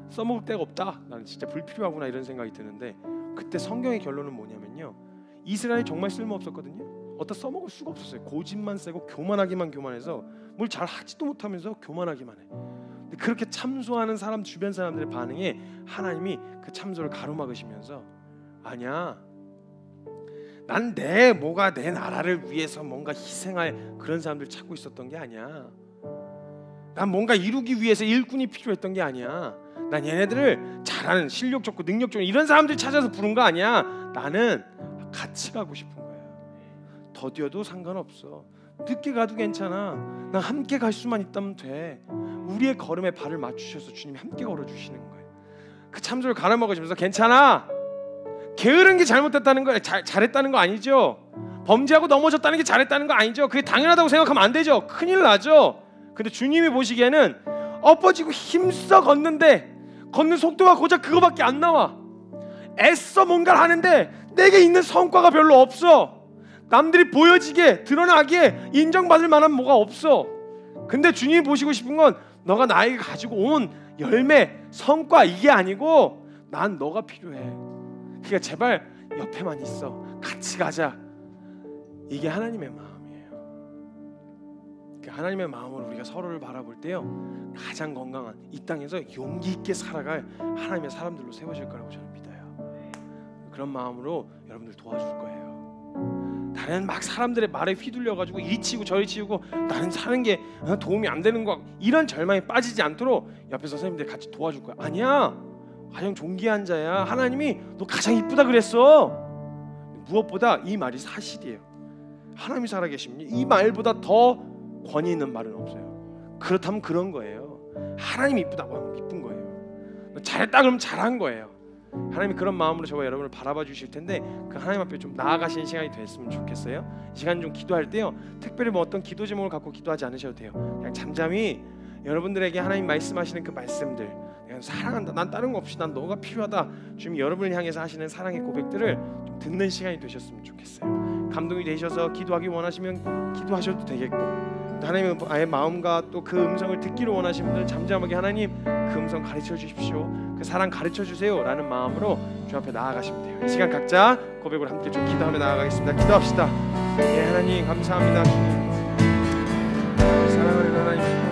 써먹을 데가 없다. 나는 진짜 불필요하구나 이런 생각이 드는데 그때 성경의 결론은 뭐냐면요. 이스라엘 정말 쓸모없었거든요. 어떤 써먹을 수가 없었어요. 고집만 세고 교만하기만 교만해서 뭘 잘 하지도 못하면서 교만하기만 해. 근데 그렇게 참소하는 사람 주변 사람들의 반응에 하나님이 그 참소를 가로막으시면서 아니야. 난내 뭐가 내 나라를 위해서 뭔가 희생할 그런 사람들 찾고 있었던 게 아니야. 난 뭔가 이루기 위해서 일꾼이 필요했던 게 아니야. 난 얘네들을 잘하는 실력좋고능력 좋은 이런 사람들 찾아서 부른 거 아니야. 나는 같이 가고 싶은 거야. 더디어도 상관없어. 늦게 가도 괜찮아. 난 함께 갈 수만 있다면 돼. 우리의 걸음에 발을 맞추셔서 주님 이 함께 걸어 주시는 거야그 참소를 갈아 먹으시면서 괜찮아. 게으른 게 잘못됐다는 거 잘, 잘했다는 거 아니죠. 범죄하고 넘어졌다는 게 잘했다는 거 아니죠. 그게 당연하다고 생각하면 안 되죠. 큰일 나죠. 근데 주님이 보시기에는 엎어지고 힘써 걷는데 걷는 속도가 고작 그거밖에 안 나와. 애써 뭔가를 하는데 내게 있는 성과가 별로 없어. 남들이 보여지게 드러나기에 인정받을 만한 뭐가 없어. 근데 주님이 보시고 싶은 건 너가 나에게 가지고 온 열매, 성과 이게 아니고 난 너가 필요해. 그러니까 제발 옆에만 있어. 같이 가자. 이게 하나님의 마음. 그 하나님의 마음으로 우리가 서로를 바라볼 때요 가장 건강한 이 땅에서 용기 있게 살아갈 하나님의 사람들로 세워질 거라고 저는 믿어요. 그런 마음으로 여러분들 도와줄 거예요. 다른 막 사람들의 말에 휘둘려 가지고 이리 치고 저리 치고 나는 사는 게 어, 도움이 안 되는 거 이런 절망에 빠지지 않도록 옆에 선생님들 같이 도와줄 거야. 아니야. 가장 존귀한 자야. 하나님이 너 가장 이쁘다 그랬어. 무엇보다 이 말이 사실이에요. 하나님이 살아계십니다. 이 말보다 더 권위 있는 말은 없어요. 그렇다면 그런 거예요. 하나님이 이쁘다고 하면 이쁜 거예요. 잘했다 그러면 잘한 거예요. 하나님이 그런 마음으로 저와 여러분을 바라봐 주실 텐데 그 하나님 앞에 좀 나아가시는 시간이 됐으면 좋겠어요. 시간 좀 기도할 때요. 특별히 뭐 어떤 기도 제목을 갖고 기도하지 않으셔도 돼요. 그냥 잠잠히 여러분들에게 하나님 말씀하시는 그 말씀들 내가 사랑한다. 난 다른 거 없이 난 너가 필요하다. 주님 여러분을 향해서 하시는 사랑의 고백들을 좀 듣는 시간이 되셨으면 좋겠어요. 감동이 되셔서 기도하기 원하시면 기도하셔도 되겠고 하나님 아예 마음과 또 그 음성을 듣기를 원하시는 분들 잠잠하게 하나님 그 음성 가르쳐 주십시오 그 사랑 가르쳐 주세요라는 마음으로 주 앞에 나아가시면 돼요 이 시간 각자 고백으 함께 좀 기도하며 나아가겠습니다 기도합시다 예 하나님 감사합니다 주님 사랑하는 하나님